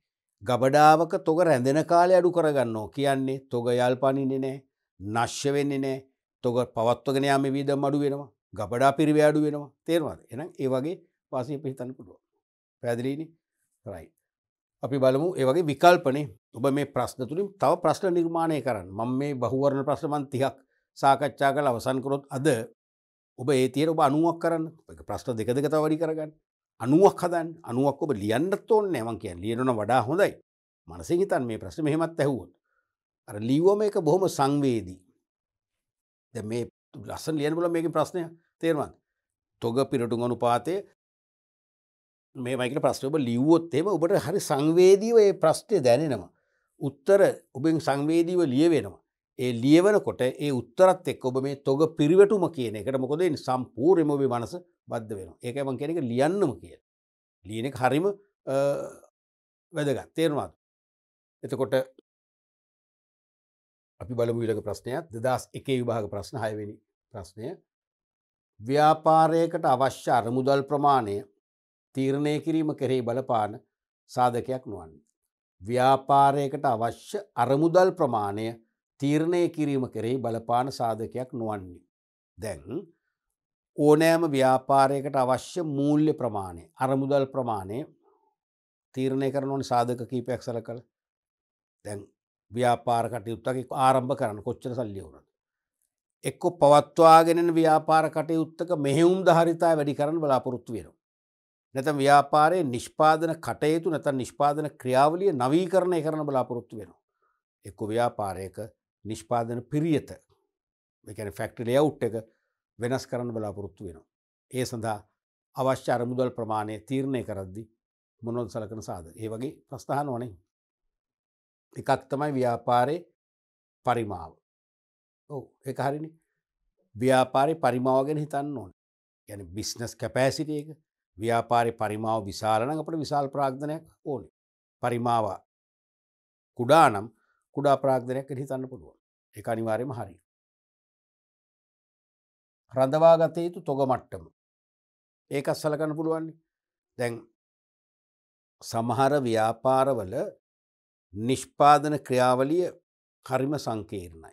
Speaker 1: ගබඩාවක තොග රැඳෙන කාලය අඩු කරගන්නවා කියන්නේ තොග යල් පණින්නේ නෑ නශ්‍ය වෙන්නේ නෑ තොග පවත්වගෙන යාම වීද මඩු වෙනවා ගබඩා පිරිව අඩු වෙනවා තේරවාද එනම් ඒ වගේ පාසය පිහිතන්න පුළුව පැදිලීනි රයි අපි බලමු ඒවගේ විකල්පනේ ඔබ මේ ප්‍රශ්න තුළින් තව ප්‍රශ්න නිර්මාණය කරන්න මං මේ බහුවරණ ප්‍රශ්නමන් තියක් සාකච්ඡා කළ අවසන්කරොත් අද ඔබ ඒතියට ඔබ අනුවක් කරන්න ප්‍රශ්න දෙක දෙක තවඩි කරගන්න අනුවක් හදන් අනුවක් ඔබ ලියන්නත් ඕන්න ඇවන් කිය ලියනන වඩා හොඳයි මනසින් හිතන් මේ ප්‍රශ්න මෙහෙමත් ඇහුවොත් අර ලියෝම එක බොහොම සංවේදී ද මේ ලස්සන් ලියනබල මේක ප්‍රශ්නය තේරවන් තොග පිරටු ගනු පාතය මේ මයික ප්‍රශ්න ඔබ ලියවොත් එම ඔබට හරි සංවේදීව ඒ ප්‍රශ්නය දැනෙනවා උත්තර ඔබෙන් සංවේදීව ලියවෙනවා ඒ ලියවනකොට ඒ උත්තරත් එක් ඔබ මේ තොග පිරිවටුම කියන එකට මොකොදේ සම්පූර්යමොබේ මනස බද්ධ වෙන ඒක මං කෙනෙක ලියන්නම කිය ලියන එක හරිම වැදගත් තේරවාද එතකොට අපි බලමු ඊළඟ ප්‍රශ්නයක් දෙදස් එකේ විභාග ප්‍රශ්න හයවෙනි ප්‍රශ්නය ව්‍යාපාරයකට අවශ්‍ය අරමුදල් ප්‍රමාණය තීරණය කිරීම කෙරෙහි බලපාන සාධකයක් නොවන්න. ව්‍යාපාරයකට අවශ්‍ය අරමුදල් ප්‍රමාණය තීරණය කිරීම කෙරෙහි බලපාන සාධකයක් නොවන්නේ. දැන් ඕනෑම ව්‍යාපාරයකට අවශ්‍ය මූල්්‍ය ප්‍රමාණය අරමුදල් ප්‍රමාණය තීරණය කරන ඕන සාධක කීපයක් සල කළ දැන් ව්‍යාපාර කටයුත්තක ආරම්භ කරන කොච්චර සල්ලියවුණට එක්කො පවත්වාගෙනෙන ව්‍යාපාර කටයුත්තක මෙහෙවුම් දහරිතා වැඩි කරන්න බලාපොරොත්තු වෙන. නැතම් ව්‍යාපාරයේ නිෂ්පාදන කටයුතු නැත නිෂ්පාදන ක්‍රියාවලිය නවීකරණය කරන බලාපොරොත්තු වෙන. එක්කො ව්‍යාපාරයක නිෂ්පාදන පිරිියත එකන ෆැක්ටලිය අවුට් එක වෙනස් කරන්න බලාපොරොත්තු වෙනවා. ඒ සඳහා අවශ්‍ය අරමුදල් ප්‍රමාණය තීරණය කරද්දි මොනොද සලකන සාද ඒ වගේ ප්‍රස්ථාන ඕනේ එකක් තමයි ව්‍යාපාරය පරිමාව ඔ එක හරිනි ව්‍යාපාරය පරිමාවගෙන හිතන්න ඕන ගැන බිස්නස් කැපෑසිටිය එක ව්‍යාපාරය පරිමාව විශාලන අපට විශාල් ප්‍රාග්ධනයක් ඕන පරිමාව කුඩා නම් කුඩා ප්‍රාග්ධනයක් හිතන්න පුළුවන් එක අනිවාරයම හරි
Speaker 2: රඳවාගත යුතු තොග මට්ටම. ඒක අස්සලකන්න
Speaker 1: පුළුවන්නේ දැන් සමහර ව්‍යාපාරවල නිෂ්පාදන ක්‍රියාවලිය හරිම සංකීර්ණයි.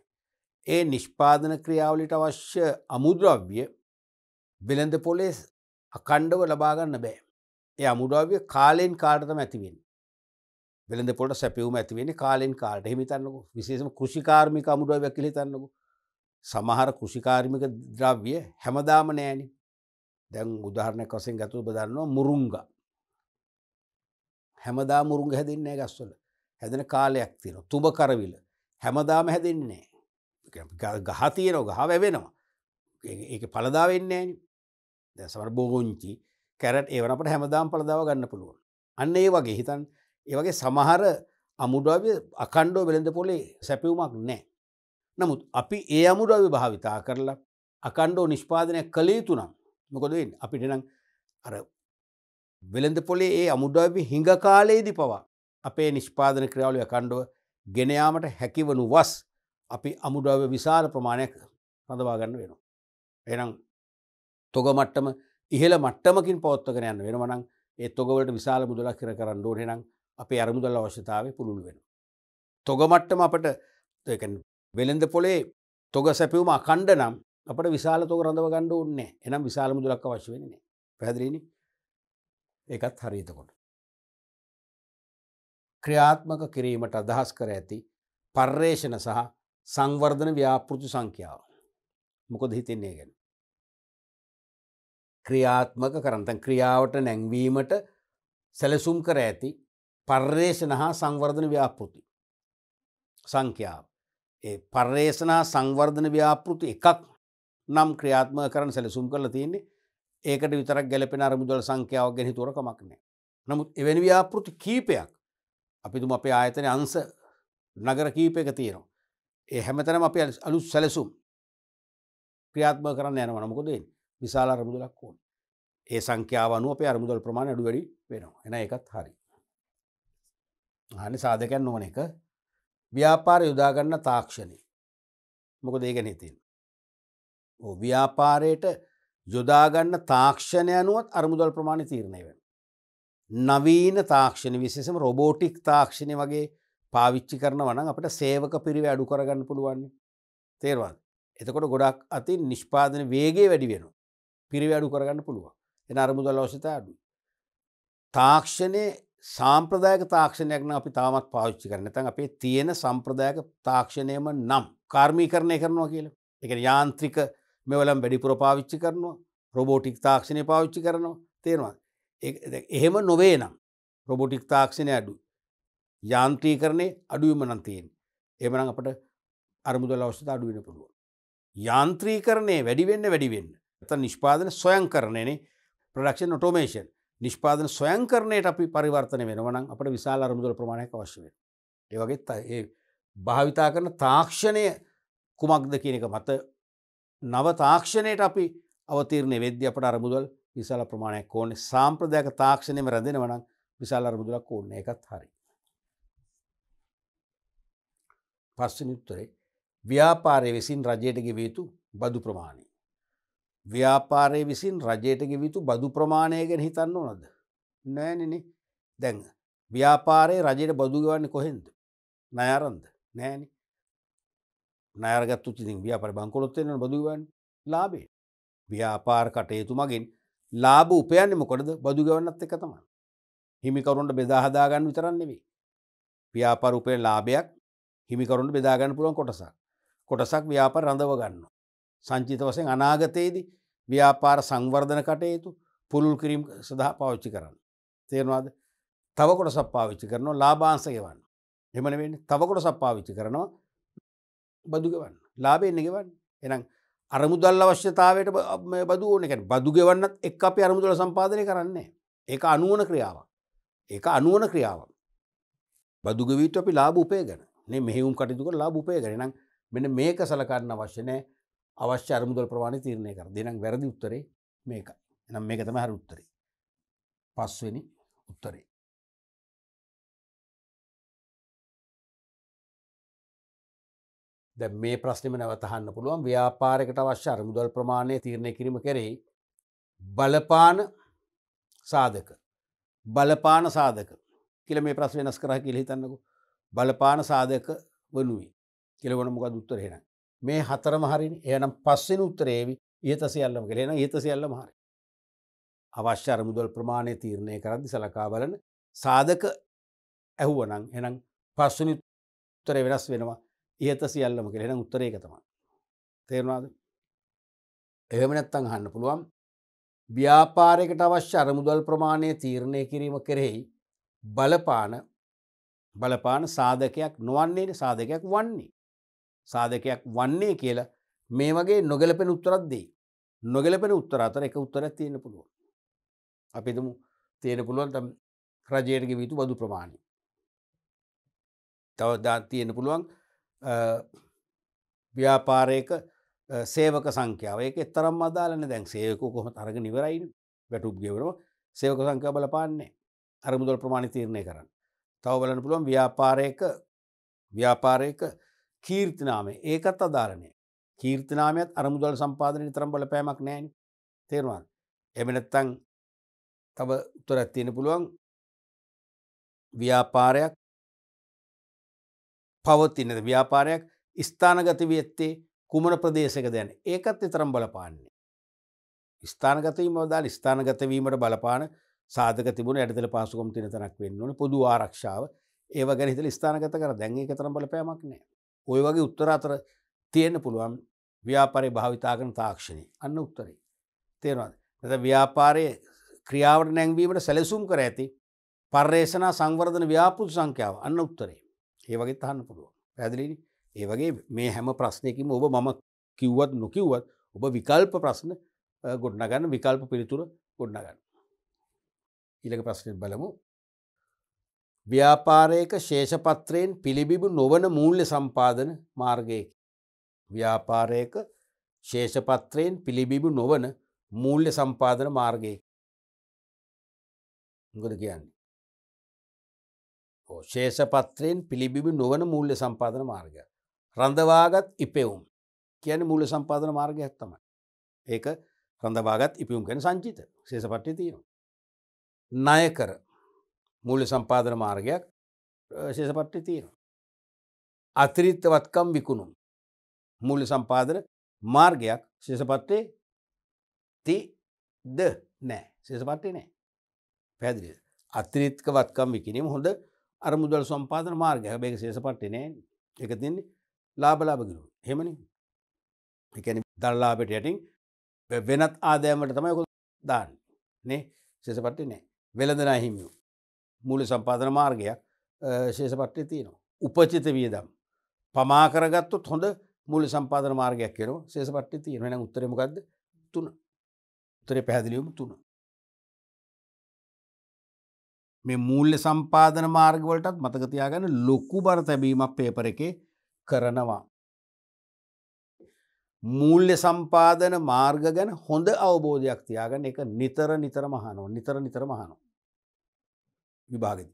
Speaker 1: ඒ නිෂ්පාදන ක්‍රියාවලිට අවශ්‍ය අමුද්‍රව්‍ය වෙළඳ පොලේ අකණ්ඩව ලබාගන්න බෑ. ඒ අමුද්‍රව්‍ය කාලෙන් කාලටම ඇතිවෙන්. වෙළඳ පොට සැපිවුම ඇතිවෙන කාලෙන් කාලට හිමිතන්නක විශේෂම කෘෂිකාර්මික අමුද්‍රව්‍ය කිලිතන්නකු සමහර කෘෂිකාර්මික ද්‍රව්‍ය හැමදාම නෑනි දැන් උදාහරණයක් වසෙන් ගතු බදන්නවා මුරුංග හැමදා මුරුංග හැදන්නේ ගස්වල හැදෙන කාලයක් තියෙන තුබ කරවිල හැමදාම හැදන්නේ ගහ තියෙනව ගහ වැැවෙනවා ඒ පලදා වෙන්නේ ද සමර බෝගොංචි කැරට ඒවනට හැමදාම් පලදාව ගන්න පුළුවන් අන්න ඒ වගේ හිතන් ඒවගේ සමහර අමුඩාව අකණ්ඩෝ වෙළඳ පොලේ සැපිවුමක් නෑ නමුත් අපි ඒ අමුරවි භාවිතා කරලා අකණ්ඩෝ නිෂ්පාදනය කළේතු නම් මොකොදවෙන් අපිට නම් අර වෙළඳ පොලේ ඒ අමුද්‍රව්‍ය හිඟ කාලයේදි පවා අපේ නිෂ්පාදන ක්‍රියාවලිය අකණ්ඩුව ගෙනයාමට හැකිවනු වස් අපි අමුද්‍රව්‍ය විශාල ප්‍රමාණයක් රඳවාගන්න වෙනවා. එනම් තොග මට්ටම ඉහළ මට්ටමකින් පොත්තගෙන යන්න වෙනවනම් ඒ තොගවලට විශාල මුදලක් කර කරන්න ඕනෙනම් අපේ අරමුදල් අවශ්‍යතාව පුළුල් වෙන. තොග මට්ටම අපට වෙළඳ පොලේ තොග සැපිවුම අකණ්ඩ නම් අපට විශාල තොක රඳව ගණ්ඩ උන්නේ එනම් විශාල මුදුලක් අවශ්‍ය වෙන්නේ පැදිලනි ඒකත් හරිතකොට. ක්‍රියාත්මක කිරීමට අදහස් කර ඇති පර්යේෂණ සහ සංවර්ධන ව්‍යාපෘති සංඛ්‍යාව. මොකොද හිතෙන්නේ ගැන. ක්‍රියාත්මක කරන්තන් ක්‍රියාවට නැංවීමට සැලසුම් කර ඇති පර්යේෂණ හා සංවර්ධන ව්‍යාපෘති සංඛ්‍යාව. පර්යේෂනා සංවර්ධන ව්‍යාපෘති එකක් නම් ක්‍රියාත්ම කරන සැලසුම් කරල තියන්නේ ඒකට විතරක් ගැලපෙන අරමුදල සංඛ්‍යාවක් ගැනි තොරකමක්නෑ. නමුත් එවැනි ව්‍යාපෘති කීපයක් අපිතුම අපේ ආයතන අන්ස නගර කීපයක තියෙනවා. ඒ හැමතනම අප අලු සැලසුම් ක්‍රියාත්ම කරන්න යන වනමකොදේ විශාල අරමුදලක් ඕන. ඒ සංඛ්‍යාවනුව අපේ අරමුදල් ප්‍රමාණ අඩුවැඩි වෙනවා එන එකත් හරි. හනි සාධකයන් නොවන එක ව්‍යාපාර යුදාගන්න තාක්ෂණය මොක දේගැන හිතින්. ව්‍යාපාරයට යොදාගන්න තාක්ෂණය අනුවත් අරමුදල් ප්‍රමාණ තීරණය වෙන. නවීන තාක්ෂණ විශේෂම රොබෝටික් තාක්ෂණය වගේ පාවිච්චි කරන වන අපට සේවක පිරිව අඩු කරගන්න පුළුවන්නේ තේරවන් එතකොට ගොඩක් අති නිෂ්පාදන වේගේ වැඩි වෙන පිරිව අඩු කරගන්න පුළුවන් එන අරමුදල් අවශ්‍යත අඩු තාක්ෂණය සාම්ප්‍රදායක තාක්ෂණයක් න අපි තාමත් පාවිච්චි කරන තන් අපේ තියෙන සම්ප්‍රදායක තාක්ෂණයම නම් කාර්මීකරණය කරනවා කියල එක යාන්ත්‍රික මෙවලම් වැඩිපුර පාවිච්චි කරනවා රොබෝටික් තාක්ෂණය පාවිච්චි කරනවා තේරවා එහෙම නොවේ නම් රොබොටික් තාක්ෂණය අඩු යාන්ත්‍රී කරණය අඩුවමනන් තියෙන් එමන අපට අරමුදල අවස්ථ අඩුවෙන පුළුව යාන්ත්‍රී කරණය වැඩිවෙන්න වැඩිවෙන්න ඇත නිෂ්පාදන සොයන් කරණයනේ ප්‍රඩක්ෂන් ඔටෝමේෂන් නිෂ්පාදන සොයංකරණයට අපි පරිවර්තනය වෙනවනම් අපට විශාල අරමුදල ප්‍රමාණයක් අවශ්‍ය වෙන. ඒ වගේ ඒ භාවිතා කරන තාක්ෂණය කුමක්ද කියන එක මත නව තාක්ෂණයට අපි අවතීරණය වෙද්‍ය අපට අරමුදල් විශාල ප්‍රමාණයක් ඕනේ සාම්ප්‍රදායක තාක්ෂණයම රැඳෙනවනම් විශාල අරමුදලක් ඕන්න එකත් හරි. පස්සනිුත්තරේ ව්‍යාපාරය විසින් රජයට ගෙවියයුතු බදු ප්‍රමාණය. ව්‍යාපාරය විසින් රජයට ගෙවිතු බදු ප්‍රමාණය ගැන හිතන්න ඕනද. නෑනන දැන් ව්‍යාපාරය රජයට බදුගවන්නේ කොහෙන්ද. නයරන්ද නෑන නෑරගත් ති ව්‍යාපර බංකොලොත්තෙන බදුවන් ලාබේ ව්‍යාපාර කටයුතු මගින් ලාබ උපයන්නෙම කොටද බදුගවන්නත් එක තම හිමිකරුන්ට බෙදාහදාගන්න විතරන්නෙවෙයි. ව්‍යාපර උපය ලාභයක් හිමිකරුන්ට බෙදාගන්න පුළුවන් කොටසක් කොටසක් ව්‍යාපර රඳව ගන්න සංචිත වසයෙන් අනාගතයේදී ව්‍යාපාර සංවර්ධන කටයුතු පුළුල් කිරීම සඳහා පාවිච්චි කරන්න. තේරවාද තවකොට සපාවිච්චි කරනවා ලාබාන්සගවන්න. එමන වෙන්න තවකොට සපාවිච්චි කරනවා බදුගවන්න ලාබෙන්න්නගවන්න එනම් අරමුදල් අවශ්‍යතාවට බද ඕනකට බදුගවන්නත් එක් අප අරමුදල සම්පාදනය කරන්නේ. ඒක අනුවන ක්‍රියාවක්. ඒක අනුවන ක්‍රියාවක්. බදුගවිට අපි ලාබ උපේ ගැන මෙහෙවුම් කටයුතුක ලාබ උපය ගැෙනම් මෙන මේක සලකන්න අවශ්‍යනෑ අවශ්‍ය අරමුදල් ප්‍රමාණය තීරණය කර දෙනම් වැරදි උත්තරේ මේකයි එනම් මේක තම හරි උත්තරේ පස්වෙනි උත්තරේ දැ මේ ප්‍රශ්නම නැවතහන්න පුළුවන් ව්‍යාපාරකට අවශ්‍ය අරමුදල් ප්‍රමාණය තීරණය කිරීම කරෙහි බලපාන සාධක බලපාන සාධක කියල මේ ප්‍රශ් වෙනස් කරහ කියල හිතන්නකු බලපාන සාධක වනුවේ කෙලවන මොකද උත්තරහෙන මේ හතරම හරිනි එනම් පස්සෙන උත්තරේවි ඒත සියල්ලම කෙන ඒත සියල්ලම හරි. අවශ්‍යර මුදල් ප්‍රමාණය තීරණය කරදි සලකා බලන සාධක ඇහුවනං එනම් පස්සනි උත්තරේ වෙනස් වෙනවා ඒත සියල්ලම කෙන උත්තරේක තම. තේරවාද එහමනැත්තං හන්න පුළුවන් ව්‍යාපාරයකට අවශ්‍ය අරමුදල් ප්‍රමාණය තීරණය කිරීම කෙරෙහි බලපාන බලපාන සාධකයක් නොවන්නේ සාධකයක් වන්නේ සාධකයක් වන්නේ කියලා මේ වගේ නොගැලපෙන උත්තරත්දේ. නොගැලපෙන උත්තර අතර එක උත්තරත් තියෙන පුළුවන්. අපිතුම තියෙන පුළුවන් රජයටගේ විතු බදු ප්‍රමාණි. තවදා තියෙන පුළුවන් ව්‍යාපාරයක සේවක සංඛ්‍යාවයක තරම් අදාලන දැන් සේවකු කොහොම තරග නිවරයින් වැටුප් ගෙවරම සේවක සංඛ්‍යා බලපාන්නේ අරමුදල් ප්‍රමාණි තීරණය කරන්න. තව බලන පුළුවන් ව්‍යාපාරයක ව්‍යාපාරයක කීර්තිනාමය ඒකත් අධාරණය කීර්තිනාමයත් අරමුදල් සම්පාදනය තරම් බලපෑමක් නෑන තේරවාන් එමනැත්තං
Speaker 2: තව උතුරැත් තියෙන පුළුවන් ව්‍යාපාරයක්
Speaker 1: පවතිනද ව්‍යාපාරයක් ස්ථානගත වියත්තේ කුමන ප්‍රදේශක දැන ඒකත් එතරම් බලපාන්නේ. ස්ථානගතවීම වදාල් ස්ථානගතවීමට බලපාන සාධක තිබුණ ඇතල පාසුකම් තින තනක් වෙන්න ඕන පොදු ආරක්ෂාව ඒව ගැනිතල ස්ථානගත කර දැන්ඒ තරම් බලපෑමක් නෑ. ඔය වගේ උත්තර අතර තියෙන පුළුවන් ව්‍යාපාරය භාවිතාගන තාක්ෂණය අන්න උත්තරේ තේරවාද ඇත ව්‍යාපාරය ක්‍රියාවට නැංවීමට සැලසුම් කර ඇති පර්යේෂනා සංවර්ධන ව්‍යාපුල් සංඛ්‍යාව අන්න උත්තරේ ඒ වගේ තහන්න පුළුවන් පැදිලිනි ඒ වගේ මේ හැම ප්‍රශ්නයකිම ඔබ මම කිව්වත් නොකිව්වත් ඔබ විකල්ප ප්‍රශ්න ගොඩ්නගන්න විකල්ප පිළිතුර ගොඩ්නගන්න ඉලක ප්‍රශ්නය බලමු ව්‍යාපාරයක ශේෂපත්‍රයෙන් පිළිබිබු නොවන මූල්‍ය සම්පාදන මාර්ගයකි. ව්‍යාපාරයක ශේෂපත්‍රයෙන් පිළිබිබු නොවන මූල්‍ය සම්පාදන මාර්ගය ගොද කියන්නේ. ශේෂපත්‍රයෙන් පිළිබිබි නොවන මූල්‍ය සම්පාදන මාර්ග. රඳවාගත් ඉපෙවුම් කියන මූල සම්පාදන මාර්ගය ඇත්තම. ඒක රඳවාගත් ඉපියුම් ගැන සංචිත ශේෂපට්ටි තියෙනවා. ණය කර මුල්ල සම්පාදන මාර්ගයක් ශේෂපට්ටි තියෙනවා. අතිරිත්තවත්කම් විකුණුම් මුල්ල සම්පාදන මාර්ගයක් ශේෂපත්තේ ති ද නෑ ශේෂපට්ටේ නෑ පැදිලි අතිරිත්ක වත්කම් විකිනීම හොඳ අර මුදල් සම්පාදන මාර්ගය බේක ශේෂපට්ටි නෑ එක තින්නේ ලාබලාබගරු හෙමනි එකන දල්ලාබට යටින් වෙනත් ආදෑමට තමයි කො දාන්න නේ ශේෂපට්ටි නෑ වෙළඳනා හිමියූ මූලි සම්පාදන මාර්ගයක් ශේෂපට්ටි තියනවා. උපචිත වියදම්. පමාකරගත්තුත් හොඳ මුලි සම්පාදන මාර්ගයක් කෙරෝ සේෂපට්ටි තියෙන වෙන උත්තරමකක්ද තුන උත්තරේ පැහැදිලියුම් තුන. මේ මූල්‍ය සම්පාදන මාර්ගවලටත් මතකතියාගන්න ලොකු බර තැබීමක් පේපර එකේ කරනවා. මූල්‍ය සම්පාදන මාර්ග ගැන හොඳ අවබෝධයක් තියාගන්න එක නිතර නිතර මහනෝ නිතර නිතර මහනෝ. විභාගති.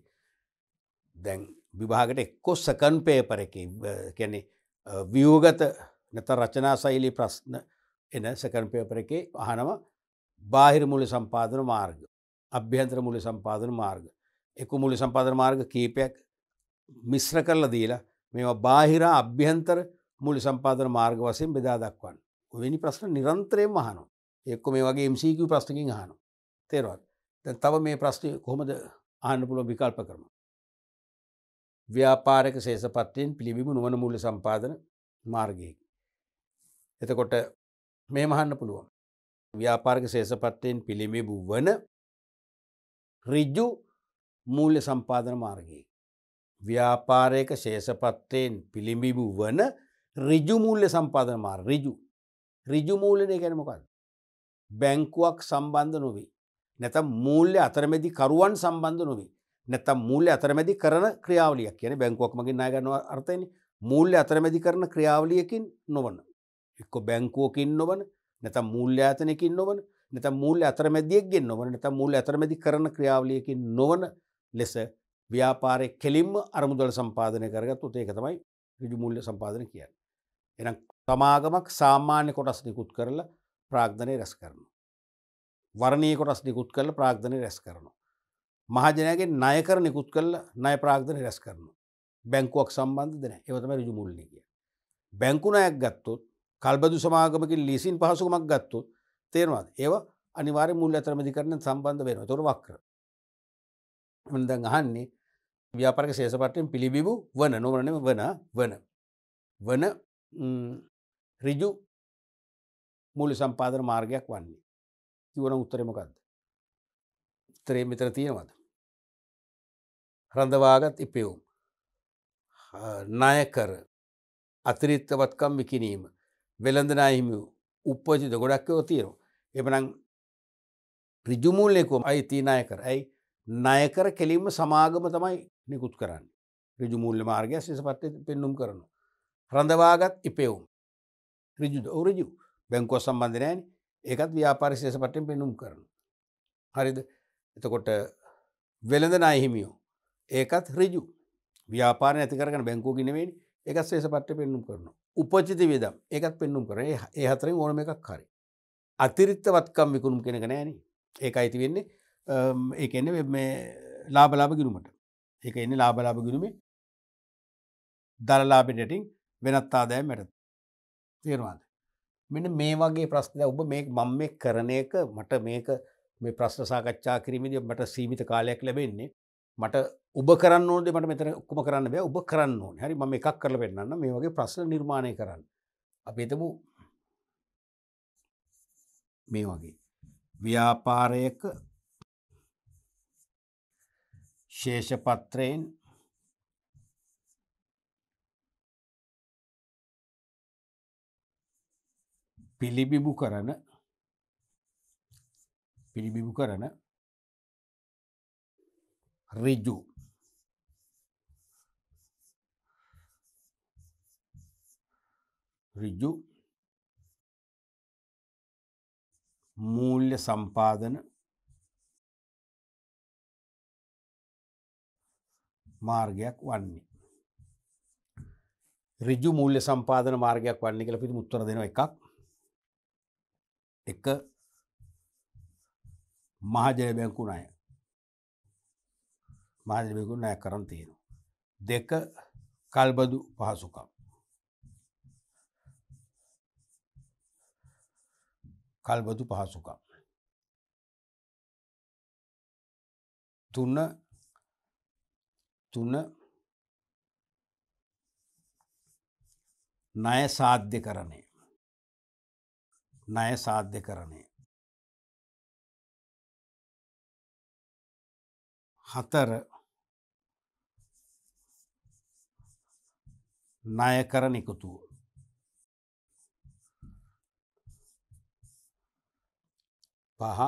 Speaker 1: දැන් විභාගට එක්කො සකන් පේපර එක කැනෙ වියෝගත නැත රචනා සෛලි ප්‍රශ්න එන සකන් පේපර එකේ අහනව බාහිර මුලි සම්පාදන මාර්ග අභ්‍යන්ත්‍ර මුලි සම්පාදන මාර්ග එක මුලි සම්පාදන මාර්ග කීපයක් මිශ්‍ර කරලා දීලා මෙවා බාහිර අභ්‍යන්තර මුලි සම්පාදන මාර්ග වසයෙන් බෙදා දක්වන්න වෙනි ප්‍රශ්න නිරන්තරයෙන් මහනු එක්කො මේ වගේ MCQ ප්‍රශ්නකින් හනු තේරවත් තව මේ ප්‍රශ්නය කොහොමද අහන්න පුළුව විකල්ප කරම. ව්‍යාපාරක සේසපත්වයෙන් පිළිබිබු නුවන මුල්ල සම්පාදන මාර්ගයකි. එතකොට මේ මහන්න පුළුවන්. ව්‍යාපාර්ග සේසපත්වයෙන් පිළිමිබු වන රිජ්ජු මූල්‍ය සම්පාදන මාර්ගයේ. ව්‍යාපාරයක ශේෂපත්තයෙන් පිළිබිබු වන රිජුමූල්‍ය සම්පාදන මාර් රිජු රිජුමූලනය ගැනමකල් බැංකුවක් සම්බන්ධ නොවේ නැතම් මූල්‍ය අතරමැදි කරුවන් සම්බන්ධ නොවේ නැතම් මූල්‍ය අතරමැදි කරන ක්‍රියාවලියක් කියන බැංකුවක් මගින් අයගන්නව අර්ථයන මූල්‍ය අතරමැදි කරන ක්‍රියාවලියකින් නොවන එක්ක බැංකුවකින් නොවන නැත මූල්‍ය අතනයකින් නොවන නැත මූල්‍ය අතරමැදියෙක්ගෙන් නොවන නැත මූල්‍ය අතරමැදි කරන ක්‍රියාවලියකින් නොවන ලෙස ව්‍යාපාරය කෙලින්ම අරමුදල සම්පාධනය කරගත් උතේක තමයි රිජු මුල්ල සම්පාධන කියන්න. එනම් තමාගමක් සාමාන්‍ය කොටස් නිකුත් කරලා ප්‍රාග්ධනය රැස් කරනවා. වරණය කොටස් නිකුත් කළ ප්‍රාග්ධනය රැස් කරනු. මහජනයගේ නයකර නිකුත් කල්ල නය ප්‍රාග්ධනය රැස් කරනු. බැංකුවක් සම්බන්ධ දෙන එවතම රජු මුල්ලි කිය. බැංකුණයක් ගත්තුත් කල්බදු සමාගමකින් ලීසින් පහසුකමක් ගත්තුත් තේරවාද ඒව අනිවාර මුල් අතරමදි කරන සම්බන්ධ වෙන තොර වක්කර. මද අහන්නේ ව්‍යාපරක සේසපටයෙන් පිළිබිබු වන නොවනම වන වන. වන රිජු මුලි සම්පාදන මාර්ගයක් වන්නේ. කිවන උත්තරමකක්ද ත්‍රේ මෙතර තියෙනවද රඳවාගත් ඉපෙවුම් නායකර අතිරිත්තවත්කම් විකිනීම වෙළඳනාහිම උපජිද ගොඩක්කව තියෙනු එමනම් රිජුමූල්ලෙකුම් අයි තිීනායකර ඇයි නයකර කෙලින්ම සමාගම තමයි නිකුත් කරන්න රිජුමූල්ල මාර්ගය සිස පත්ය පෙන්නුම් කරනු. රඳවාගත් ඉපෙවුම් රිජුද ඔරජු බැංකෝ සම්බන්ධනෑනේ ඒකත් ව්‍යාපාරිශේෂ පටෙන් පෙනුම් කරන. හරිද එතකොට වෙළඳ නයහිමියෝ ඒකත් රජු ව්‍යාපාන ඇතිකරන බැංකෝ ගිනවෙන් එක සේෂ පට්ට පෙන්නුම් කරන. උපචිති විදම් ඒකත් පෙන්නුම් කරන ඒ හතරෙන් ඕනම එකක් හරි. අතිරිත්ත වත්කම් විකුණුම් කෙනක නෑන ඒක අයිති වෙන්නේ ඒ එන්න මේ ලාබලාබ ගිරුමට ඒක එන්න ලාබලාබ ගිරුමේ දරලාබෙටටින් වෙනත්තාදෑ මැට තේරවාද මෙන්න මේ වගේ ප්‍රශ්න ඔබ මේ මම මේ කරන එක මට මේක මේ ප්‍රශ්න සාකච්ඡා කිරීමේදී මට සීමිත කාලයක් ලැබෙන්නේ මට ඔබ කරන්න ඕනේ මට මෙතන ඔක්කොම කරන්න බෑ ඔබ කරන්න ඕනේ හරි මම එකක් කරලා පෙන්නන්න මේ වගේ ප්‍රශ්න නිර්මාණය කරන්න අපි හිතමු මේ වගේ ව්‍යාපාරයක ශේෂපත්‍රයෙන්
Speaker 2: පිළිබිබු කරන පිළිබිබු කරන රිජු රිජු මූල්‍ය සම්පාදන
Speaker 1: මාර්ගයක් වන්නේ. රිජු මූල්‍ය සම්පාදන මාර්ගයක් වන්නේ කළ පිති මුත්තර දෙන එකක් එක මහජන බැංකු ණය මහජන බැංකු ණය කරන් තියෙනවා දෙක කල්බදු පහසුකම්
Speaker 2: කල්බදු පහසුකම් තුන තුන ණය සාධ්‍ය කරණය ණය සාධ්‍යකරණය. හතර
Speaker 1: ණයකර නිකුතුව. පහ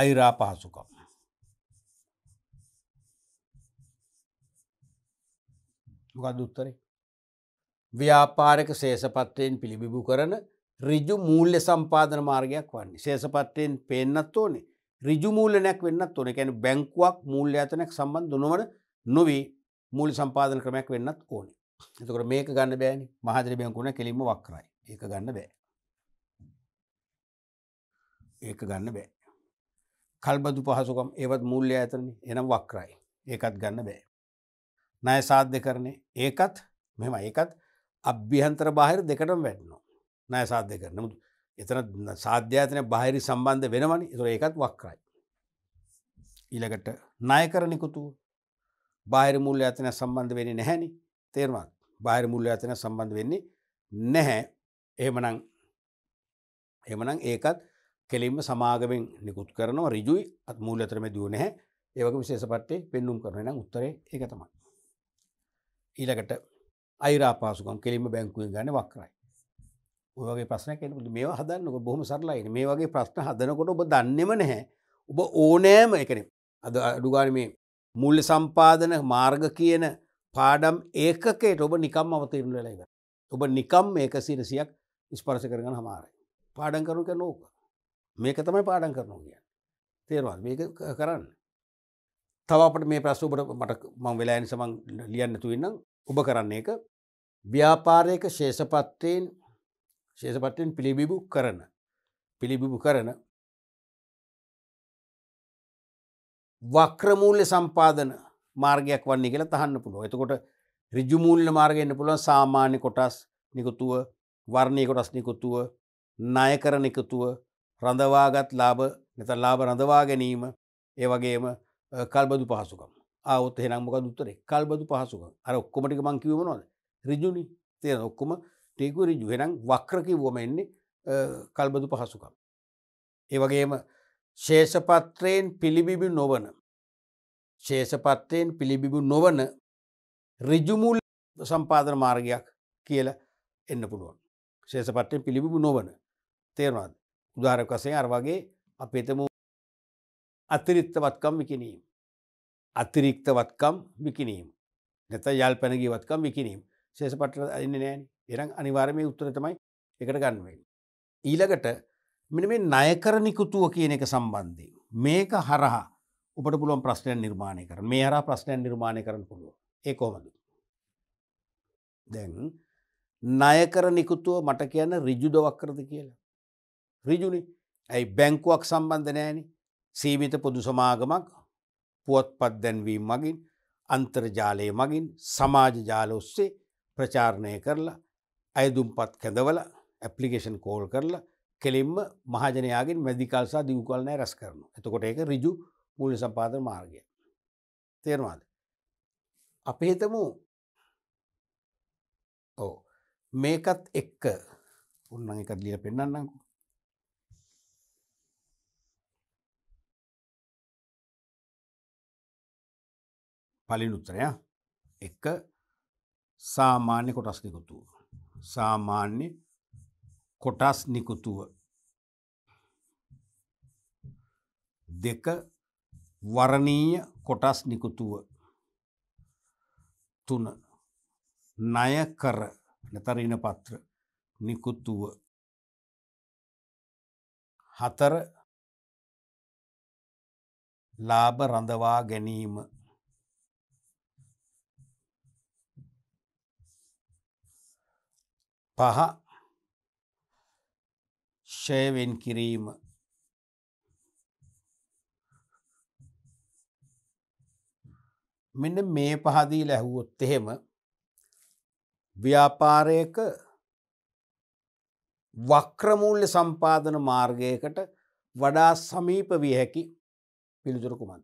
Speaker 1: අයිරා පහසුකම්. මොකක්ද උත්තරේ ව්‍යාපාරක සේෂපත්වයෙන් පිළිබිබු කරන රිජු මූල්්‍ය සම්පාදන මාර්ගයක් වන්නේ සේෂපත්වයෙන් පෙන්න්නත් ඕනේ රිජු මූලනයක් වෙන්න ඕන ැන බැංකුවක් මූල්්‍ය අතනක් සම්බන්ධ නොවට නොවී මූලි සම්පාදන ක්‍රමයක් වෙන්නත් ඕනේ එතකට මේක ගන්න බෑනි මහදර බැංකුණ කෙලින්ම වක්රයි ඒක ගන්න බෑ ඒක ගන්න බෑ කල්බදු පහසුකම් ඒවත් මුූල්්‍ය ඇතරන එනම් වක්රයි ඒකත් ගන්න බෑ නය සාධ්‍ය කරනේ ඒකත් මෙම ඒකත් අභ්‍යහන්තර බාහිර දෙකටම වැටනවා නෑ සාධ්‍ය කර නමුත් එතන සාධ්‍යාතනය බාහිරි සම්බන්ධ වෙනවනි තුර ඒකත් වක්කරයි. ඊළකට නායකරනිකුතු බාහිර මුල්ල අතන සම්බන්ධ වෙන්නේ නැහැනි තේරමත් බාහිර මුල්ල අතන සම්බන්ධ වෙන්නේ නැහැ එහමනං එමනං ඒකත් කෙලින්ම සමාගමෙන් නිකුත් කරනවා රිජුයි අත් මුූල අතරම දිය නැහැ ඒවක විශේෂපට්ටේ පෙන්නුම් කරන උත්තරේ එක තමයි. ඊළකට අයිරා පාසුකම් කෙලිම බැංකුවෙන් ගන්න වක්රයි ඔයගේ ප්‍රශ්න කෙනට මේ හදන්නක බොහම සරලායින මේ වගේ ප්‍රශ්න හදනකොට ඔබ දන්නෙම නැහැ ඔබ ඕනෑම එකන අද අඩුගාන මේ මුල්ල සම්පාදන මාර්ග කියන පාඩම් ඒකකේට ඔබ නිකම් අවතීරලලයිද ඔබ නිකම් ඒක සිරසියක් ඉස්පරස කරගන හමාරයි පාඩන් කරු කර නෝක මේක තමයි පාඩන් කරනවා කිය තේරවාල් මේක කරන්න තවපට මේ ප්‍රස්සෝබට මට මං වෙලායන සමන් ලියන්න තුවෙන්නම් ඔබ කරන්න එක ව්‍යාපාරයක ශේෂපත්වයෙන් ශේෂපත්වයෙන් පිළිබිබු කරන පිළිබිබු කරන වක්‍රමූල්‍ය සම්පාදන මාර්ගයක් වන්නේ කියලා තහන්න පුළුව එතකොට රිජුමූල්ල මාර්ගයන්න පුළුවන් සාමාන්‍ය කොටස් නිකුතුව වර්ණය කොටස් නිකුතුව ණය කරන එකතුව රඳවාගත් ලාභ නැත ලාභ රඳවා ගැනීම ඒවගේම කල්බදු පහසුකම් අවුත් හෙනම් මොක දුත්තර එක්කල් බදු පහසුක අර ඔක්කොමටික මංකිවීමනොද රිජුණි තියෙන ඔක්කොම ටේකු රිජු හෙනම් වක්‍රකි වුවම එන්නේ කල්බදු පහසුකම්. ඒවගේම ශේෂපත්‍රයෙන් පිළිබිබි නොවන ශේෂපත්‍රයෙන් පිළිබිබු නොවන රිජුමුල් සම්පාදන මාර්ගයක් කියල එන්න පුළුවන් ශේෂපට්ටයෙන් පිළිබිබු නොවන තේරවාද උදාරකසය අර වගේ අපේතම අතිරිත්තවත්කම් විකිනීම අතිරික්ත වත්කම් විකිනීම නැත යල් පැනගේ වත්කම් විකිනීම ශේෂ පටල අන්න නෑන් එරං අනිවාර්මය උත්තර තමයි එකට ගන්නුවෙන්. ඊළඟට මෙන මේ නයකරනිකුතුව කියන එක සම්බන්ධය. මේක හරහා උපට පුළුවන් ප්‍රශ්නයන් නිර්මාණය කර මේ හර ප්‍රශ්නයන් නිර්මාණය කරන පුළුව ඒ කොමද. දැන් නයකර නිකුතුව මට කියන්න රිජුදවක්කරද කියලා. රිජුනි ඇයි බැංකුවක් සම්බන්ධ නෑනි සීවිත පොදු සමාගමක් පුවත්පත් දැන්වීම මගින් අන්තර්ජාලය මගින් සමාජ ජාල ඔස්සේ ප්‍රචාරණය කරලා අයදුම්පත් කැඳවල ඇපලිකේෂන් කෝල් කරලා කෙලින්ම මහජනයාගෙන් මැදිකල්සා දියුකල්නය රැස් කරනු. එතකොට ඒක රිජු මුල්ලි සම්පාද මාර්ගය. තේරවාද. අපි හිතමු ඕ මේකත් එක්ක උන්නන් එකත් ලිය පෙන්න්නන්නකු පලිනුත්තරය එක සාමාන්‍ය කොටස් නිකුතුව. සාමාන්‍ය කොටස් නිකුතුව. දෙක වරණීය කොටස් නිකුතුව තුන ණය කර නැතරින පත්‍ර
Speaker 2: නිකුතුව හතර ලාභ රඳවා ගැනීම
Speaker 1: පහ ෂයවෙන් කිරීම මෙන්න මේ පහදී ලැහුවොත් එහෙම ව්‍යාපාරයක වක්‍රමූල්්‍ය සම්පාදන මාර්ගයකට වඩා සමීප විය හැකි පිළිතුරකුමන්.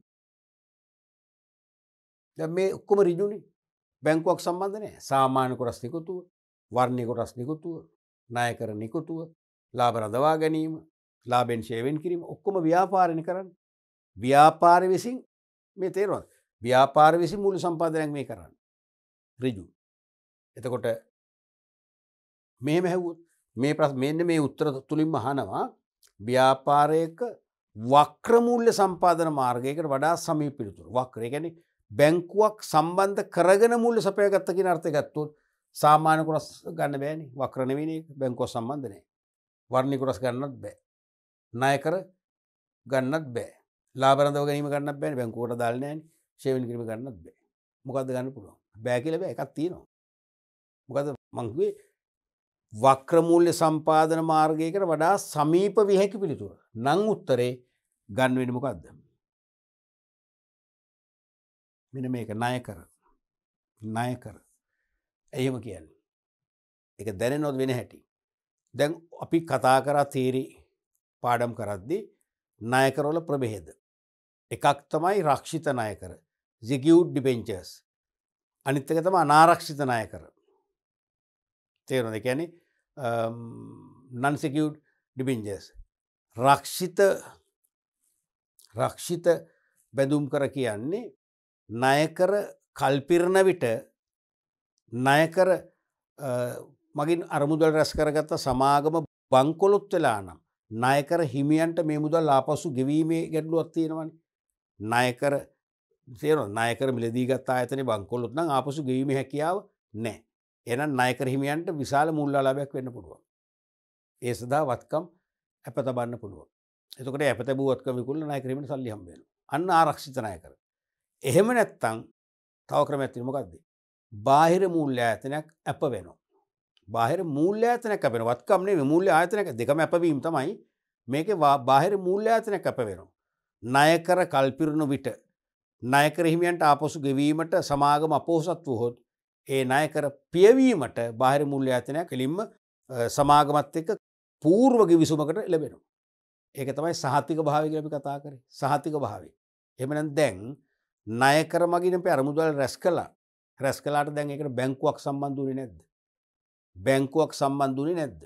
Speaker 1: දැ මේ ඔක්කොම රිජුණි බැංකුවක් සම්බන්ධනය සාමාන්‍ය කොරස්තිකුතුව වර්ණය කොටස් නිකුතුව නායකර නිකුතුව ලාබ රදවා ගැනීම ලාබෙන් ශේවෙන් කිරීම ඔක්කොම ව්‍යාපාරණ කරන්න ව්‍යාපාර විසින් මේ තේරවත් ව්‍යාපාර විසි මුළු සම්පාදනයක් මේ කරන්න රිජු එතකොට මේ මැහැවුත් මේ ප්‍රස් මෙන්න මේ උත්තර තුළින්ම හනවා ව්‍යාපාරයක වක්‍රමූල්්‍ය සම්පාදන මාර්ගයකට වඩා සමී පිළිතුර වක්‍රය ගැන බැංකුවක් සම්බන්ධ කරගෙන මුල්ල සපයගත්තකින අර්ථය ගත්තුත් සාමානකුරස් ගන්න බෑන වක්‍රණවෙන බැංකෝ සම්බන්ධනය වර්ණිකුරස් ගන්නත් බෑ නායකර ගන්නත් බෑ ලාබරඳ ගැනීම ගන්න බෑ බැංකෝට දාල්නෑන ශේවෙන් කිරීම ගන්නත් බෑ මොකද ගන්න පුළුවන් බෑකිල බෑ එකක් තියෙනවා මොකද මංකුවේ වක්‍රමූල්්‍ය සම්පාධන මාර්ගයකට වඩා සමීප විහැකි පිළිතුර නං උත්තරේ ගන්වෙන මොකක්ද මෙන මේක ණය කර ණය කර එහෙම කියන්න. එක දැන නොත් වෙන හැටි. දැන් අපි කතා කරා තීරි පාඩම් කරද්දි නායකරොල ප්‍රබෙහෙද. එකක් තමයි රක්ෂිත නායකර ජිගියුඩ් ඩිපෙන්චර්ස් අනිත්තක තම අනාරක්ෂිත නායකර. තේරුණ දෙකැන නන්සිකියුඩ් ඩිපින්ජස්. රක්ෂිත රක්ෂිත බැඳුම් කර කියන්නේ නයකර කල්පිරණ විට ණයකර මගින් අරමුදල් රැස් කරගත්ත සමාගම බංකොලොත් වෙලා නම් ණයකර හිමියන්ට මේ මුදල් ආපසු ගෙවීමේ ගැඩලුවත් තියෙනවන ණයකර තේර නායකර මිලදීගත් ආයතන බංකොලොත් නම් ආපසු ගෙවීම හැකියාව නෑ එනම් නායකර හිමියන්ට විශාල මුල්ලාලාභයක් වෙන්න පුළුවන් ඒ සදා වත්කම් ඇප තබන්න පුළුව එතකට ඇපත බුවත්ක විකුල නායකරීමට සල්ලිහම්බෙන අන්න ආරක්ෂිතනායකර එහෙම නැත්තං තව ක්‍රම ඇතිනමකක්දේ බාහිර මුූල්්‍ය ඇතනයක් ඇප වෙනවා. බාහිර මුූල්්‍ය ඇතනක පෙන වත්කම්නේ මුූල්්‍ය ආතනක දෙකම ඇපවීම තමයි මේක බාහිර මුූල්්‍ය ඇතනයක් කැප වෙනවා. නයකර කල්පිරුණු විට නයකර හිමියන්ට ආපසු ගෙවීමට සමාගම අපෝසත් වහොත් ඒ නයකර පියවීමට බාහිර මුූල්්‍ය ඇතනයක් කලින්ම සමාගමත් එක්ක පූර්ව ගිවිසුමකට ලැබෙනවා. ඒක තමයි සහතික භාවිකලි කතා කරේ සහතික භාවේ. එමන දැන් නයකර මගින පැරමුදල් රැස් කලා රැස් කලාට දැන් එකට බැංකුවක් සම්බන්ධුනේ නැද්ද. බැංකුවක් සම්බන්ධුනේ නැද්ද.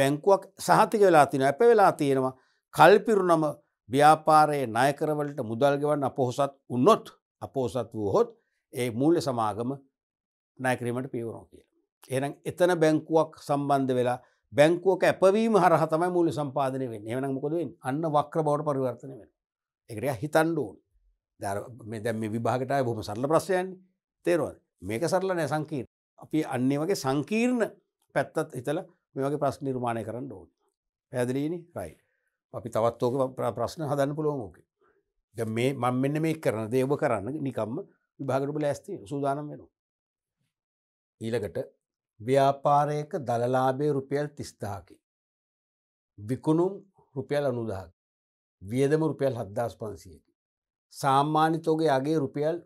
Speaker 1: බැංකුවක් සහතික වෙලා තින ඇප වෙලා තියෙනවා කල්පිරුණම ව්‍යාපාරයේ නායකරවලට මුදල්ගෙවන්න අපොහොසත් උන්නොත් අපෝසත් වූ හොත් ඒ මූල්‍ය සමාගම නෑකිරීමට පියවරෝ කියලා. එනම් එතන බැංකුවක් සම්බන්ධ වෙලා බැංකුවක ඇපවීම හරහ තමයි මූලි සම්පාදනය වෙන් එවනම් මොකදුවෙන් අන්න වක්‍ර බවට පරිවර්තන වෙන. එකට හිතන්ඩුවන් දැ විභාගට බොම සරල ප්‍රශ්යන් තේරවද. මේක සරල නෑ සංකීර් අපි අන්නේ වගේ සංකීර්ණ පැත්තත් හිතල මේගේ ප්‍රශ් නිර්මාණය කරන්න ඕන පැදිලීනි රයි අපි තවත්තෝක ප්‍රශ්න හදන්න පුළුවමෝක ද මේ මං මෙන්න මේ කරන දේව කරන්න නිකම්ම විභාගටපු ලැස්ති සූදානම් වෙනවා ඊළඟට ව්‍යාපාරයක දලලාබේ රුපියල් තිස්දාකි විකුණුම් රුපියල් අනුදාහකි වියදම රුපියල් හද්දාස් පන්සියකි සාමාන්‍යතෝගේ අගේ රුපියල්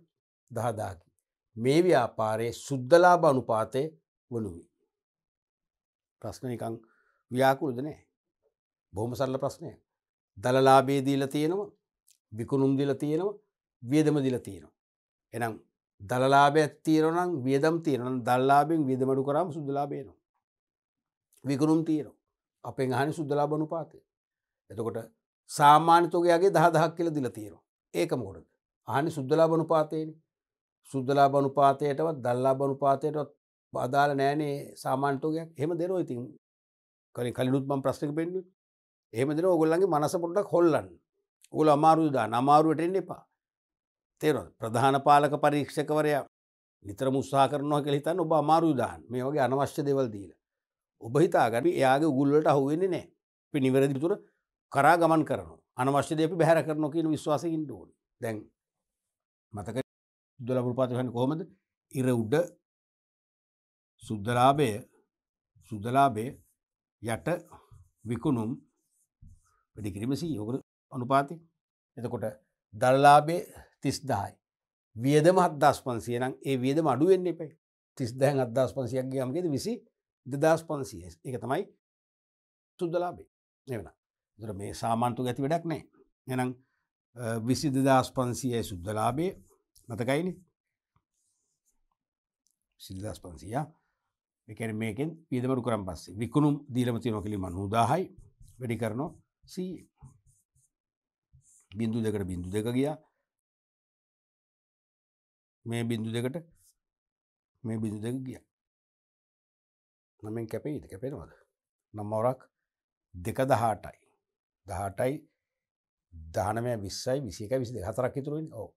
Speaker 1: දහදාකි මේ ව්‍යාපාරයේ සුද්දලාභ අනුපාතය වනුයි. ප්‍රශ්නකං ව්‍යාකුරුද නෑ බොහොම සරල ප්‍රශ්නය දලලාබේ දීල තියෙනවා විකුණුම් දිල තියෙනවා වියදම දිල තියෙනවා. එනම් දලලාබ ඇත්තීරනම් වියදම් තියෙනන දල්ලාබෙන් වියදමඩු කරම සුද්දලාබේනවා. විකුණුම් තීරෝ අපේ හනි සුද්දලාබනු පාතය. එතකොට සාමාන්‍යතෝකයාගේ දහදහක් කියල දිල තීරෝ ඒකමකොටද හනි සුද්දලාබනු පාතයනි සුද්දලා බනුපාතයටවත් දල්ලා බනුපාතයටත් බාදාල නෑනේ සාමාන්ටෝගයක් හෙම දෙනෝ ඉතින් කලින් කලිනුත්ම ප්‍රශ්ක පෙන්ු එහම දෙන ඔගොල්ලන්ගේ මනස පොඩ්ඩක් හොල්ලන්න ඔගොල අමාරුදා නමාරුවට එන්න එපා තේරොත් ප්‍රධාන පාලක පරීක්ෂකවරයා නිතර මුස්සා කරනවා කෙහිතන් ඔබ අමාරුදාන් මේ වගේ අනවශ්‍ය දෙවල් දීල ඔබ හිතාගට එයාගේ ගුල්ලට අහුවෙන්නේ නෑ පි නිවැරදිතුර කරා ගමන් කරන අනවශ්‍ය දෙපි බැහර කරන කියන විශ්වාසකින්ට ඕන දැන් මතක දොල ගෘපාතිහන්න කොහොමද ඉර උඩ සුද්ධලාභය සුද්ධලාභය යට විකුණුම් වැඩිකිරීමසී යෝග අනුපාති එතකොට දල්ලාබේ තිස්දායි. වියදම අදදාස් පන්සිය නම් ඒ වියදම අඩුවෙන්න්න එපයි තිස්දෑන් අදදාස් පන්සියක්ගේ යම්ගේද විසි දෙදස් පන්සිය එක තමයි සුද්දලාබේ එවන දුර මේ සාමාන්තු ගැති වැඩක් නෑ එනම් විසි දෙදස් පන්සියයි සුද්දලාබේ මතකයිනි සිදස් පන්සිය එකන මේකෙන් පීදමරු කරම් පස්සේ විකුණුම් දීලමති නොකිලිම නූදාහයි වැඩි කරනො සී බිින්දු දෙකට බිින්දු දෙක ගියා මේ බිින්දු දෙකට මේ බිදු දෙක ගිය නමෙන් කැපේද කැපෙනවද නම්මවරක් දෙක දහටයි දහටයි දානමය විස්සයි විසික විසි හතරක් ඉතුරුවෙන් ඕ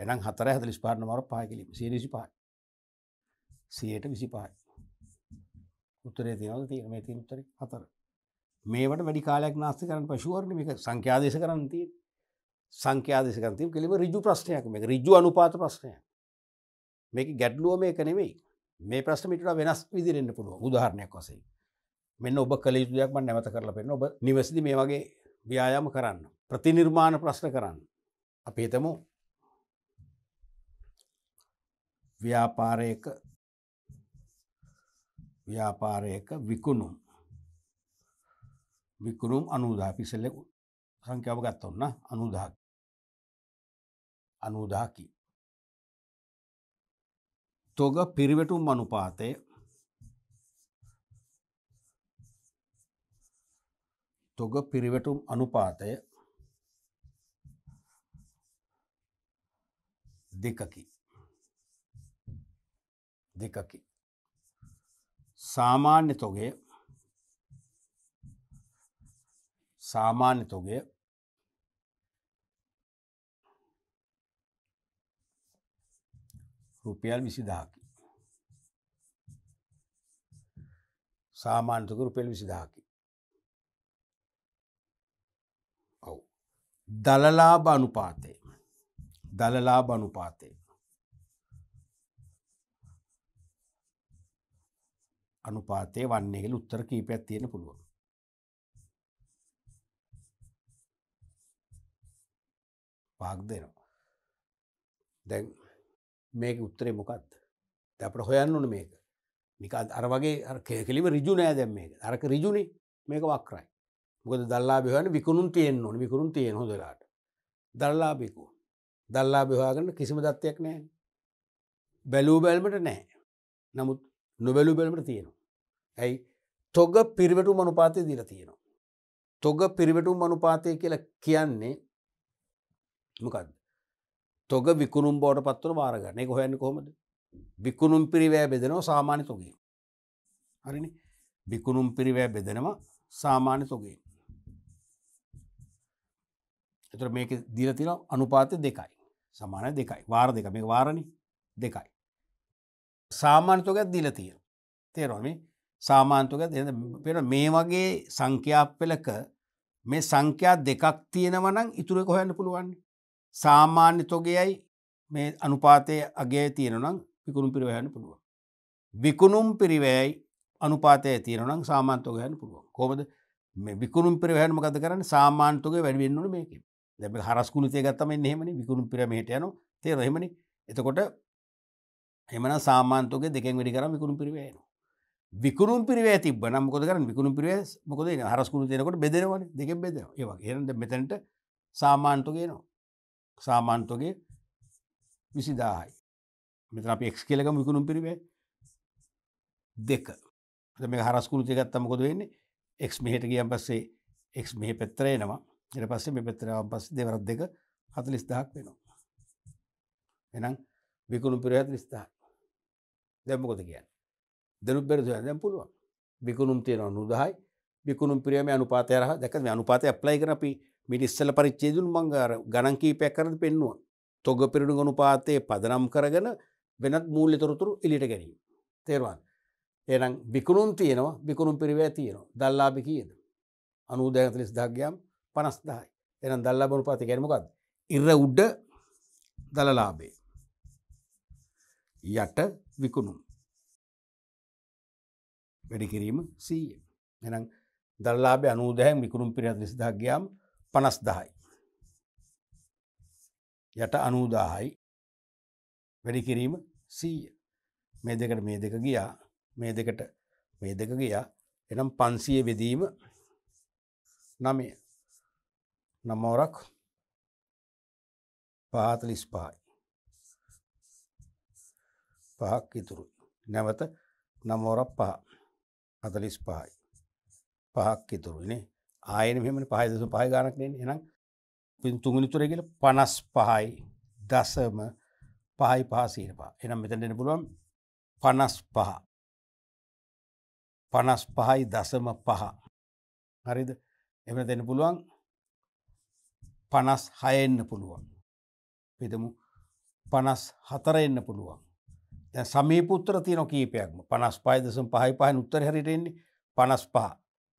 Speaker 1: එනම් හතර හතලිස් පාන මර පහකිලීම සියවිසි පහ සියයට විසි පහයි උත්තරේ තියනද තිය මේ තින් උත්තර හතර මේට වැඩි කාලයක් නාස්ති කරන පශුවරණමික සංඛ්‍යාදේශ කරන්තිය සංඛ්‍යාදේශකන්තිය කිලිම රිජු ප්‍රශ්නයක් මේ රිජු අනුපාත ප්‍රශ්නය මේක ගැටලුව මේක නෙවෙයි මේ ප්‍රශ්නමිට වෙනස් විදිරෙන්න්න පුළුව උදාහරණයක් වසේ මෙන්න ඔබ කළ යුතුයක්ම නැවත කරලා පෙන්න්න ඔබ නිවැසිදි මේ වගේ ව්‍යායාම කරන්න ප්‍රතිනිර්මාණ ප්‍රශ්න කරන්න අපේතමු ව්‍යාපාරයක ව්‍යාපාරයක විකුණුම් විකුණුම් අනුදා පිසල්ල සංඛ්‍යාව ගත්ත ඔන්න
Speaker 2: අනුදා අනුදාකි
Speaker 1: තොග පිරිවැටුම් අනුපාතය තොග පිරිවැටුම් අනුපාතය දෙකකි දෙකකි. සාමාන්‍ය තොගය සාමාන්‍ය තොගය රුපියල් විසිදාකි සාමාන්‍යතක රුපියල් විසිදාකි ඔවු දලලාභ අනුපාතය දලලාභ අනුපාතය අනුපාතය වන්නේ කියලා උත්තර කීපයක් තියෙන පුළුවන්. පහක් දෙනවා. දැන් මේක උත්තරේ මොකක්ද? දැන් අපිට හොයන්න ඕනේ මේක. නික අර වගේ අර කෙලිම ඍජු නෑ දැන් මේක. අරක ඍජුනේ මේක වක්‍රයි. මොකද දල්ලාභය හොයන්න විකුණුම් තියෙන්න ඕනේ. විකුණුම් තියෙන හොඳ වෙලාවට. දල්ලාභිකෝ. දල්ලාභය හොයාගන්න කිසිම දත්තයක් නෑනේ. බැලූ බැල්මට නෑ. නමුත් නොබැලු බැලට තියෙනවා. ඇයි තොග පිරිවටු මනුපාතය දිර තියෙනවා. තොග පිරිවටු මනුපාතය කියලා කියන්නේ මොකද. තොග විකුණුම් බෝට පත්වන වාරගන්නේ කොහැන්න කොමද බිකුණුම් පිරිවෑ බෙදෙනවා සාමාන්‍ය තොගේ. හරිනි බිකුණුම් පිරිවෑ බෙදෙනවා සාමාන්‍ය තොගේ. එතර මේක දිරතින අනුපාතය දෙකයි සමානය දෙකයි වාර දෙක මේ වාරණ දෙකයි. සාමාන්තකත් දිල තියෙන තේරොමි සාමාන්තක පෙන මේ වගේ සංඛ්‍යාප්පලක මේ සංඛ්‍යා දෙකක් තියෙනවනම් ඉතුර කොහන්න පුළුවන් සාමාන්‍ය තොගයයි මේ අනුපාතය අගේ තියෙනනම් විකුණුම් පිරිවයන්න පුළුවන් විකුණුම් පිරිවයයි අනුපාතය තියෙනනම් සාමාන්තෝගයන්න පුළුවන් කොමද විකුණුම් පිරිවහන් මකද කරන්න සාමාන්තක වැඩවෙන්නන මේක දැ හරස්කුණතය ගත්තම එහෙමනි විකුණුම් පිරමට යන තේරහෙමනි එතකොට එමන සාමාන්තක දෙකෙන් වැඩි කරම විකුණු පිරිවේන. විකුණු පිරිවේ තිබ නම්කොද කර විකුණු පිරිවේ මොකද හරස්කුණු තයනකොට බෙදරවන දෙක බෙද ඒ ඒද මෙතැන්ට සාමාන්තගේ නවා. සාමාන්තගේ විසිදාහයි. මෙත අප එක්ස් කියලකම විකුණු පිරිවේ දෙක මේ හරස්කුණු තියගත්තම කොද වෙන්නේ එක්ස් මෙහට කියන් පස්සේ එක්ස් මෙහ පෙත්තරේනවා එට පස්සේ මේ පෙත්තරවන් පස් දෙවරත් දෙක හතලිස් දහක් වෙනවා. එනම් විකුණු පිරහත් විස්ථාන දැම්මකොද කියන්න දෙනු පෙරද දැම් පුළුවන් විකුණුම් තියෙනව නුදහයි විකුණුම් පිරියම අනුපාතයරහ දැක අනුපාතය අප්ලයි කර අපි මිනිස්සල පරිච්චේදුන් මංගාර ගණන්කීපයක් කරද පෙන්නුවන් තොග පිරිඩු ගනුපාතයේ පදනම් කරගෙන වෙනත් මූල්ලි තොරතුරු එලිට ගැනීම තේරවන් එනම් විකුණුම් තියෙනවා විකුණුම් පිරිවෑ තියෙනවා දල්ලාබි කියද අනුදෑතලිස් දක්්‍යම් පනස්දායි එනම් දල්ලා බනුපාති ගැනමකක්ද ඉර උඩ්ඩ දලලාබේ යට විකුණුම්. වැඩිකිරීම සීය එනම් දල්ලාබ අනූදැහැන් විකුණුම් පිරිහත් විසිදාගයාම් පනස් දහයි. යට අනූදාහයි වැඩිකිරීම සීය මේ දෙකට මේ දෙක ගියා මේ දෙකට මේ දෙක ගියා එනම් පන්සිය වෙදීම නමය නමෝරක් පාතලිස් පායි පහක් ඉතුරුයි. නැවත නමෝරක් පහ අතලිස් පහයි. පහක් ඉතුරුනේ ආයන මෙම පහදස පහ ගණක් නෙන් එනම් පින්තුගනිතුර කියල පනස් පහයි දසම පහයි පහසීන පා එනම් මෙතැටෙන පුළුවන් පනස් පහ පනස් පහයි දසම පහ හරිද එම දෙන පුළුවන් පනස් හයෙන්න්න පුළුවන් පෙදමු පනස් හතර එන්න පුළුවන් දැ සමී පුත්‍ර තියන කීපයක්ම පනස් පායිදසම් පහයි පහන් උත්තර හරිටෙන්නේ පනස් පා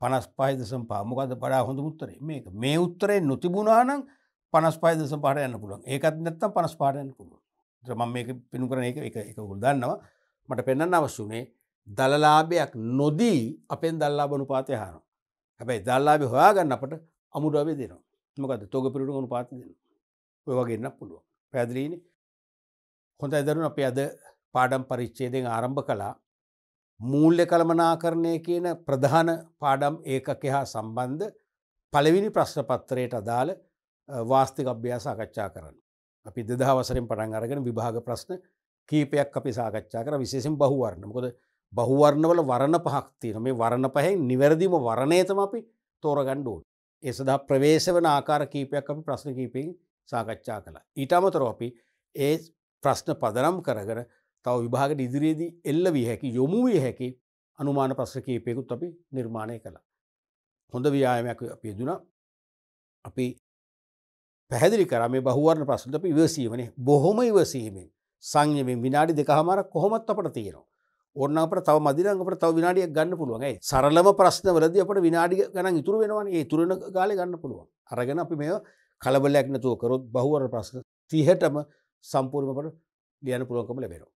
Speaker 1: පනස් පායිදසම් පාමකද පඩා හොඳ මුත්තරේ මේක මේ උත්තරේ නොතිබුණානම් පනස් පායිදසම් පහට යන්න පුළුවන් ඒකත් නැත්තම් පනස් පාටයන්න පුළුව ද්‍රම මේක පිණු කරන එක එක එක ගුල්දන්නවා මට පෙන්න්න අවශ්‍යුනේ දලලාභයක් නොදී අපෙන් දල්ලා බනු පාතය හාරු හැබැයි දල්ලාබි හොයාගන්න අපට අමුඩුවේ දෙනවා මොකද තෝග පිරිට ගුණු පාති දෙන්න ඔය වගේන්න පුළුව පැදිරීන හොඳ ඇදරුන අප අද පාඩම් පරිච්චේදෙන් ආරම්භ කළා මූල්්‍ය කළමනාකරණය කියන ප්‍රධාන පාඩම් ඒකක හා සම්බන්ධ පළවිනි ප්‍රශ්නපත්තරයට අදාළ වාස්තික අභ්‍යා සාකච්ඡා කරන්න. අපි දෙදහවසරෙන් පටන් අරගෙන විභාග ප්‍රශ්න කීපයක් අපි සාකච්ඡා කර විශේෂෙන් බහුවරණ කොද බහුවර්ණවල වරණ පහක්තින මේ වරණ පහැ නිවැරදිම වරණයතම අපි තෝරගණ්ඩුවන්. ඒ සඳහා ප්‍රවේශ වන ආකාර කීපයක් අපි ප්‍රශ්න කීපයෙන් සාකච්ඡා කළ. ඊටමතර අපි ඒ ප්‍රශ්න පදනම් කරගෙන තව විභාගට ඉදිරියේදී එල්ල වී හැකි යොමු විය හැකි අනුමාන ප්‍රශ්න කීපයකුත් අපි නිර්මාණය කළා. හොඳ ව්‍යායාමයක් අපි දුනා. අපි පැහැදිලි කරා මේ බහුවර්ණ ප්‍රශ්න අපි ඉවසීමනේ බොහොම ඉවසීමෙන් සංයමයෙන් විනාඩි දෙකමාරක් කොහොමත් අපට තියෙනවා. ඕන්න අපට තව මදිරංග අපට තව විනාඩියක් ගන්න පුළුවන්. ඒ සරලම ප්‍රශ්නවලදී අපට විනාඩි ගණන් ඉතුරු වෙනවනේ. ඒ ඉතුරු වෙන කාලේ ගන්න පුළුවන්. අරගෙන අපි මේව කලබලයක් නැතුව කරොත් බහුවර්ණ ප්‍රශ්න 30ටම සම්පූර්ණව අපට ලියන්න පුළුවන්කම ලැබෙනවා.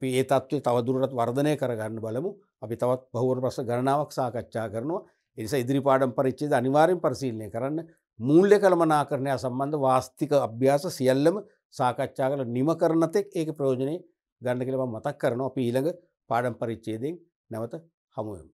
Speaker 1: අපි ඒ තත්ත්වය තවදුරටත් වර්ධනය කරගන්න බලමු අපි තවත් බහුවර ප්‍රස ගණනාවක් සාකච්ඡා කරනවා එනිසා ඉදිරිපාඩම් පරිච්චේද අනිවාරයෙන් පරිශීලනය කරන්න මූල්්‍ය කළමනාකරණය සම්බන්ධ වාස්තික අභ්‍යාස සියල්ලම සාකච්ඡා කළ නිම කරනතෙක් ඒක ප්‍රයෝජනය ගන්න කියලම මතක් කරනවා අපි ඊළඟ පාඩම් පරිච්චේදෙන් නැවත හමුවම.